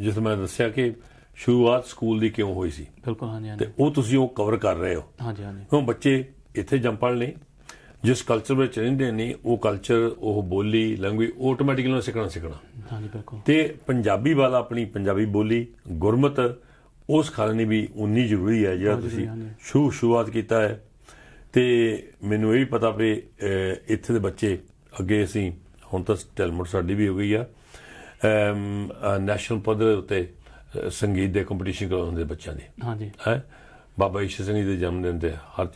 ਜਿਸ ਮੈਂ ਦੱਸਿਆ ਕਿ ਸ਼ੁਰੂਆਤ ਸਕੂਲ ਦੀ ਕਿਉਂ ਹੋਈ ਸੀ ਬਿਲਕੁਲ ਹਾਂਜੀ ਤੇ ਉਹ ਤੁਸੀਂ ਉਹ ਕਵਰ ਕਰ ਰਹੇ ਹੋ ਹਾਂਜੀ ਹਾਂਜੀ ਹੁਣ ਬੱਚੇ ਇੱਥੇ ਜੰਪਣ ਲੈ ਜਿਸ ਕਲਚਰ ਵਿੱਚ ਰਹਿੰਦੇ ਨੇ ਉਹ ਕਲਚਰ ਉਹ ਬੋਲੀ ਲੈਂਗੁਏਜ ਆਟੋਮੈਟਿਕਲੀ ਉਹਨਾਂ ਸਿੱਖਣਾ ਸਿੱਖਣਾ ਹਾਂਜੀ ਬਿਲਕੁਲ ਤੇ ਪੰਜਾਬੀ ਵਾਲਾ ਆਪਣੀ ਪੰਜਾਬੀ ਬੋਲੀ ਗੁਰਮਤ ਉਸ ਖਾਲਣੀ ਵੀ ਉਨੀ ਜ਼ਰੂਰੀ ਹੈ ਜਿਹੜਾ ਤੁਸੀਂ ਸ਼ੁਰੂ ਸ਼ੁਰੂਆਤ ਕੀਤਾ ਹੈ ਤੇ ਮੈਨੂੰ ਇਹ ਵੀ ਪਤਾ ਵੀ ਇੱਥੇ ਦੇ ਬੱਚੇ ਅੱਗੇ ਅਸੀਂ ਹੁਣ ਤਾਂ ਟੈਲਮਟ ਸਾਡੀ ਵੀ ਹੋ ਗਈ ਆ ਨੈਸ਼ਨਲ ਪੱਧਰ ਉਤੇ ਸੰਗੀਤ ਦੇ ਕੰਪੀਟੀਸ਼ਨ ਕਰਾਉਂਦੇ ਬੱਚਿਆਂ ਦੇ ਹਾਂਜੀ ਹੈ ਬਾਬਾ ਈਸ਼ਰ ਸਿੰਘ ਜੀ ਦੇ ਜਨਮ ਦਿਨ ਤੇ ਹਰ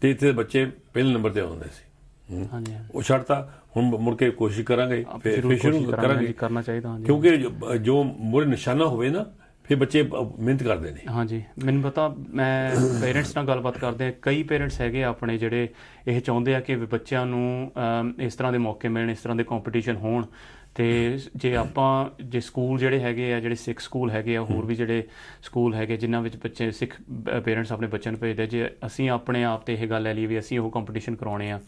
ਤੇ ਇੱਥੇ ਬੱਚੇ ਪਹਿਲੇ ਨੰਬਰ ਤੇ ਆਉਂਦੇ ਸੀ ਹਾਂਜੀ ਉਹ ਛੱਡਤਾ ਹੁਣ ਮੁੜ ਕੇ ਕੋਸ਼ਿਸ਼ ਕਰਾਂਗੇ ਫਿਰ ਸ਼ੁਰੂ ਕਰਾਂਗੇ ਕਰਨਾ ਚਾਹੀਦਾ ਹਾਂਜੀ ਕਿਉਂਕਿ ਜੋ ਮੁਰੇ ਨਿਸ਼ਾਨਾ ਹੋਵੇ ਨਾ ਫਿਰ ਬੱਚੇ ਮਿਹਨਤ ਕਰਦੇ ਨੇ ਹਾਂਜੀ ਮੈਨੂੰ ਪਤਾ ਮੈਂ ਪੇਰੈਂਟਸ ਨਾਲ ਗੱਲਬਾਤ ਕਰਦੇ ਆ ਕਈ ਪੇਰੈਂਟਸ ਹੈਗੇ ਆਪਣੇ ਜਿਹੜੇ ਇਹ ਚਾਹੁੰਦੇ ਆ ਕਿ ਬੱਚਿਆਂ ਨੂੰ ਇਸ ਤਰ੍ਹਾਂ ਦੇ ਮੌਕੇ ਮਿਲਣ ਇਸ ਤਰ੍ਹਾਂ ਦੇ ਕੰਪੀਟੀਸ਼ਨ ਹੋਣ ਤੇ ਜੇ ਆਪਾਂ ਜੇ ਸਕੂਲ ਜਿਹੜੇ ਹੈਗੇ ਆ ਜਿਹੜੇ ਸਿੱਖ ਸਕੂਲ ਹੈਗੇ ਆ ਹੋਰ ਵੀ ਜਿਹੜੇ ਸਕੂਲ ਹੈਗੇ ਜਿਨ੍ਹਾਂ ਵਿੱਚ ਬੱਚੇ ਸਿੱਖ ਪੇਰੈਂਟਸ ਆਪਣੇ ਬੱਚਿਆਂ ਨੂੰ ਭੇਜਦੇ ਜੇ ਅਸੀਂ ਆਪਣੇ ਆਪ ਤੇ ਇਹ ਗੱਲ ਲੈ ਲਈ ਵੀ ਅਸੀਂ ਉਹ ਕੰਪੀਟੀਸ਼ਨ ਕਰਾਉਣੇ ਆ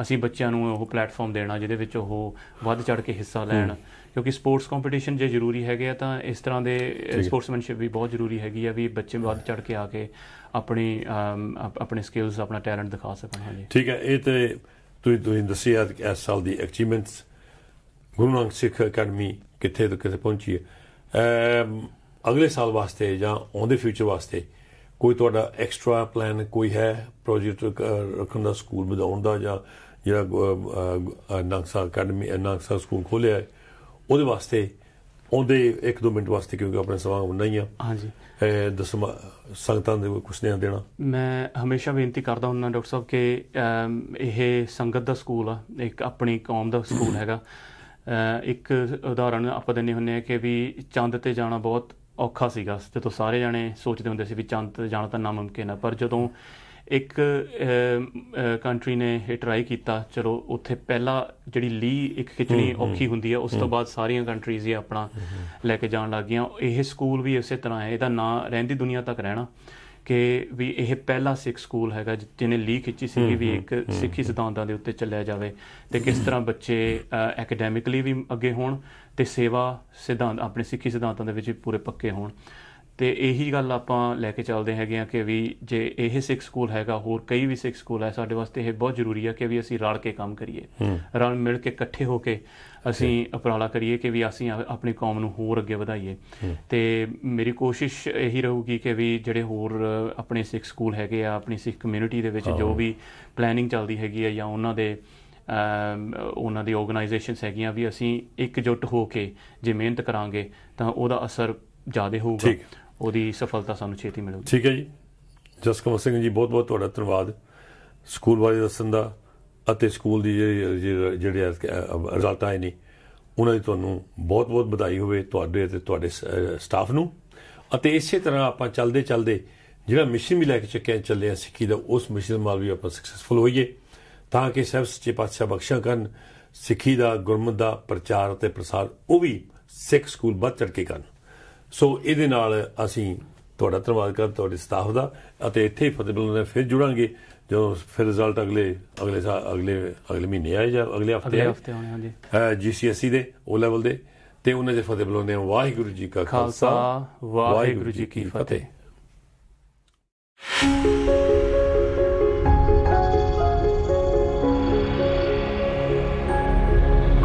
ਅਸੀਂ ਬੱਚਿਆਂ ਨੂੰ ਉਹ ਪਲੇਟਫਾਰਮ ਦੇਣਾ ਜਿਹਦੇ ਵਿੱਚ ਉਹ ਵੱਧ ਚੜ ਕੇ ਹਿੱਸਾ ਲੈਣ ਕਿਉਂਕਿ ਸਪੋਰਟਸ ਕੰਪੀਟੀਸ਼ਨ ਜੇ ਜ਼ਰੂਰੀ ਹੈਗੇ ਆ ਤਾਂ ਇਸ ਤਰ੍ਹਾਂ ਦੇ ਸਪੋਰਟਸਮੈਨਸ਼ਿਪ ਵੀ ਬਹੁਤ ਜ਼ਰੂਰੀ ਹੈਗੀ ਆ ਵੀ ਬੱਚੇ ਵੱਧ ਚੜ ਕੇ ਆ ਕੇ ਆਪਣੀ ਆਪਣੇ ਸਕਿੱਲਸ ਆਪਣਾ ਟੈਲੈਂਟ ਦਿਖਾ ਸਕਣ ਹਾਂਜੀ ਠੀਕ ਹੈ ਇਹ ਤੇ ਤੁਸੀਂ ਤੁਸੀਂ ਦੱਸਿਆ ਇਸ ਸਾਲ ਦੀ ਅਚੀਵਮੈਂਟਸ ਗੁਰੂ ਨਾਨਕ ਸਿੱਖ ਅਕੈਡਮੀ ਕਿੱਥੇ ਤੋਂ ਕਿੱਥੇ ਪਹੁੰਚੀ ਹੈ ਅਗਲੇ ਸਾਲ ਵਾਸਤੇ ਜਾਂ ਆਉਂਦੇ ਫਿਊਚਰ ਵਾਸਤੇ ਕੋਈ ਤੁਹਾਡਾ ਐਕਸਟਰਾ ਪਲਾਨ ਕੋਈ ਹੈ ਪ੍ਰੋਜੈਕਟ ਰੱਖਣ ਦਾ ਸਕੂਲ ਵਧਾਉਣ ਦਾ ਜਾਂ ਜਿਹੜਾ ਨਾਕਸਾ ਅਕੈਡਮੀ ਨਾਕਸਾ ਸਕੂਲ ਖੋਲਿਆ ਹੈ ਉਹਦੇ ਵਾਸਤੇ ਉਹਦੇ 1-2 ਮਿੰਟ ਵਾਸਤੇ ਕਿਉਂਕਿ ਆਪਣੇ ਸਵਾਗਤ ਹੁੰਦਾ ਹੀ ਆ ਹਾਂਜੀ ਦਸਮਾ ਸੰਗਤਾਂ ਦੇ ਕੁਝ ਨਹੀਂ ਦੇਣਾ ਮੈਂ ਹਮੇਸ਼ਾ ਬੇਨਤੀ ਕਰਦਾ ਹੁੰਦਾ ਡਾਕਟਰ ਸਾਹਿਬ ਕਿ ਇਹ ਸੰਗਤ ਦਾ ਸਕੂਲ ਆ ਇੱਕ ਆਪਣੀ ਕੌਮ ਦਾ ਸਕੂਲ ਹੈਗਾ ਇੱਕ ਉਦਾਹਰਣ ਆਪਾਂ ਦਿੰਨੇ ਹੁੰਨੇ ਆ ਕਿ ਵੀ ਚੰਦ ਤੇ ਜਾਣਾ ਬਹੁਤ ਔਖਾ ਸੀਗਾ ਜਦੋਂ ਸਾਰੇ ਜਾਣੇ ਸੋਚਦੇ ਹੁੰਦੇ ਸੀ ਵੀ ਚੰਦ ਤੇ ਜਾਣਾ ਤਾਂ ਨਾਮੁਮਕਿਨ ਆ ਪਰ ਜਦੋਂ ਇੱਕ ਕੰਟਰੀ ਨੇ ਇਹ ਟਰਾਈ ਕੀਤਾ ਚਲੋ ਉੱਥੇ ਪਹਿਲਾ ਜਿਹੜੀ ਲੀ ਇੱਕ ਖਿਚਣੀ ਔਖੀ ਹੁੰਦੀ ਹੈ ਉਸ ਤੋਂ ਬਾਅਦ ਸਾਰੀਆਂ ਕੰਟਰੀਜ਼ ਇਹ ਆਪਣਾ ਲੈ ਕੇ ਜਾਣ ਲੱਗੀਆਂ ਇਹ ਸਕੂਲ ਵੀ ਇਸੇ ਤਰ੍ਹਾਂ ਹੈ ਇਹਦਾ ਨਾਂ ਰਹਿੰਦੀ ਦੁਨੀਆ ਤੱਕ ਰਹਿਣਾ ਕਿ ਵੀ ਇਹ ਪਹਿਲਾ ਸਿੱਖ ਸਕੂਲ ਹੈਗਾ ਜਿਹਨੇ ਲੀ ਖਿੱਚੀ ਸੀ ਵੀ ਇੱਕ ਸਿੱਖੀ ਸਿਧਾਂਤਾਂ ਦੇ ਉੱਤੇ ਚੱਲਿਆ ਜਾਵੇ ਤੇ ਕਿਸ ਤਰ੍ਹਾਂ ਬੱਚੇ ਐਕੈਡੈਮਿਕਲੀ ਵੀ ਅੱਗੇ ਹੋਣ ਤੇ ਸੇਵਾ ਸਿਧਾਂਤ ਆਪਣੇ ਸਿੱਖੀ ਸਿਧਾਂਤਾਂ ਦੇ ਵਿੱਚ ਪੂਰੇ ਪੱਕੇ ਹੋਣ ਤੇ ਇਹੀ ਗੱਲ ਆਪਾਂ ਲੈ ਕੇ ਚੱਲਦੇ ਹੈਗੇ ਆ ਕਿ ਵੀ ਜੇ ਇਹ ਸਿੱਖ ਸਕੂਲ ਹੈਗਾ ਹੋਰ ਕਈ ਵੀ ਸਿੱਖ ਸਕੂਲ ਹੈ ਸਾਡੇ ਵਾਸਤੇ ਇਹ ਬਹੁਤ ਜ਼ਰੂਰੀ ਹੈ ਕਿ ਵੀ ਅਸੀਂ ਰਲ ਕੇ ਕੰਮ ਕਰੀਏ ਰਲ ਮਿਲ ਕੇ ਇਕੱਠੇ ਹੋ ਕੇ ਅਸੀਂ ਉਪਰਾਲਾ ਕਰੀਏ ਕਿ ਵੀ ਅਸੀਂ ਆਪਣੀ ਕੌਮ ਨੂੰ ਹੋਰ ਅੱਗੇ ਵਧਾਈਏ ਤੇ ਮੇਰੀ ਕੋਸ਼ਿਸ਼ ਇਹੀ ਰਹੂਗੀ ਕਿ ਵੀ ਜਿਹੜੇ ਹੋਰ ਆਪਣੇ ਸਿੱਖ ਸਕੂਲ ਹੈਗੇ ਆ ਆਪਣੀ ਸਿੱਖ ਕਮਿਊਨਿਟੀ ਦੇ ਵਿੱਚ ਜੋ ਵੀ ਪਲੈਨਿੰਗ ਚੱਲਦੀ ਹੈਗੀ ਆ ਜਾਂ ਉਹਨਾਂ ਦੇ ਉਹਨਾਂ ਦੀ ਆਰਗੇਨਾਈਜੇਸ਼ਨਸ ਹੈਗੀਆਂ ਵੀ ਅਸੀਂ ਇਕਜੁੱਟ ਹੋ ਕੇ ਜੇ ਮਿਹਨਤ ਕਰਾਂਗੇ ਤਾਂ ਉਹਦਾ ਅਸਰ ਜ਼ਿਆਦਾ ਹੋਊਗਾ ਉਹਦੀ ਸਫਲਤਾ ਸਾਨੂੰ ਛੇਤੀ ਮਿਲੂਗੀ ਠੀਕ ਹੈ ਜੀ ਜਸਕਮ ਸਿੰਘ ਜੀ ਬਹੁਤ ਬਹੁਤ ਤੁਹਾਡਾ ਧੰਨਵਾਦ ਸਕੂਲ ਬਾਰੇ ਦੱਸਣ ਦਾ ਅਤੇ ਸਕੂਲ ਦੀ ਜਿਹੜੀ ਜਿਹੜੇ ਰਿਜ਼ਲਟ ਆਏ ਨਹੀਂ ਉਹਨਾਂ ਦੀ ਤੁਹਾਨੂੰ ਬਹੁਤ ਬਹੁਤ ਵਧਾਈ ਹੋਵੇ ਤੁਹਾਡੇ ਤੇ ਤੁਹਾਡੇ ਸਟਾਫ ਨੂੰ ਅਤੇ ਇਸੇ ਤਰ੍ਹਾਂ ਆਪਾਂ ਚੱਲਦੇ ਚੱਲਦੇ ਜਿਹੜਾ ਮਿਸ਼ਨ ਵੀ ਲੈ ਕੇ ਚੱਕੇ ਚੱਲੇ ਆ ਸਿੱਖੀ ਦਾ ਉਸ ਮਿਸ਼ਨ ਨਾਲ ਵੀ ਆਪਾਂ ਸਕਸੈਸਫੁਲ ਹੋਈਏ ਤਾਂ ਕਿ ਸਭ ਸੱਚੇ ਪਾਤਸ਼ਾਹ ਬਖਸ਼ਾ ਕਰਨ ਸਿੱਖੀ ਦਾ ਗੁਰਮਤ ਦਾ ਪ੍ਰਚਾਰ ਅਤੇ ਪ੍ਰਸਾਰ ਉਹ ਵੀ ਸਿੱਖ ਸਕੂਲ ਬੱਚੜ ਕੇ ਕਰਨ ਸੋ ਇਹਦੇ ਨਾਲ ਅਸੀਂ ਤੁਹਾਡਾ ਧੰਨਵਾਦ ਕਰ ਤੁਹਾਡੇ ਸਟਾਫ ਦਾ ਅਤੇ ਇੱਥੇ ਹੀ ਫਤਿਹਬੁੱਲ ਨੇ ਫਿਰ ਜੁੜਾਂਗੇ ਜੋ ਫਿਰ ਰਿਜ਼ਲਟ ਅਗਲੇ ਅਗਲੇ ਸਾਲ ਅਗਲੇ ਅਗਲੇ ਮਹੀਨੇ ਆਏ ਜਾਂ ਅਗਲੇ ਹਫਤੇ ਅਗਲੇ ਹਫਤੇ ਆਉਣੇ ਹਾਂਜੀ ਹਾਂ ਜੀਸੀਐਸਸੀ e ਦੇ ਉਹ ਲੈਵਲ ਦੇ ਤੇ ਉਹਨਾਂ ਦੇ ਫਤਿਹਬੁੱਲ ਨੇ ਵਾਹਿਗੁਰੂ ਜੀ ਕਾ ਖਾਲਸਾ ਵਾਹਿਗੁਰੂ ਜੀ ਕੀ ਫਤਿਹ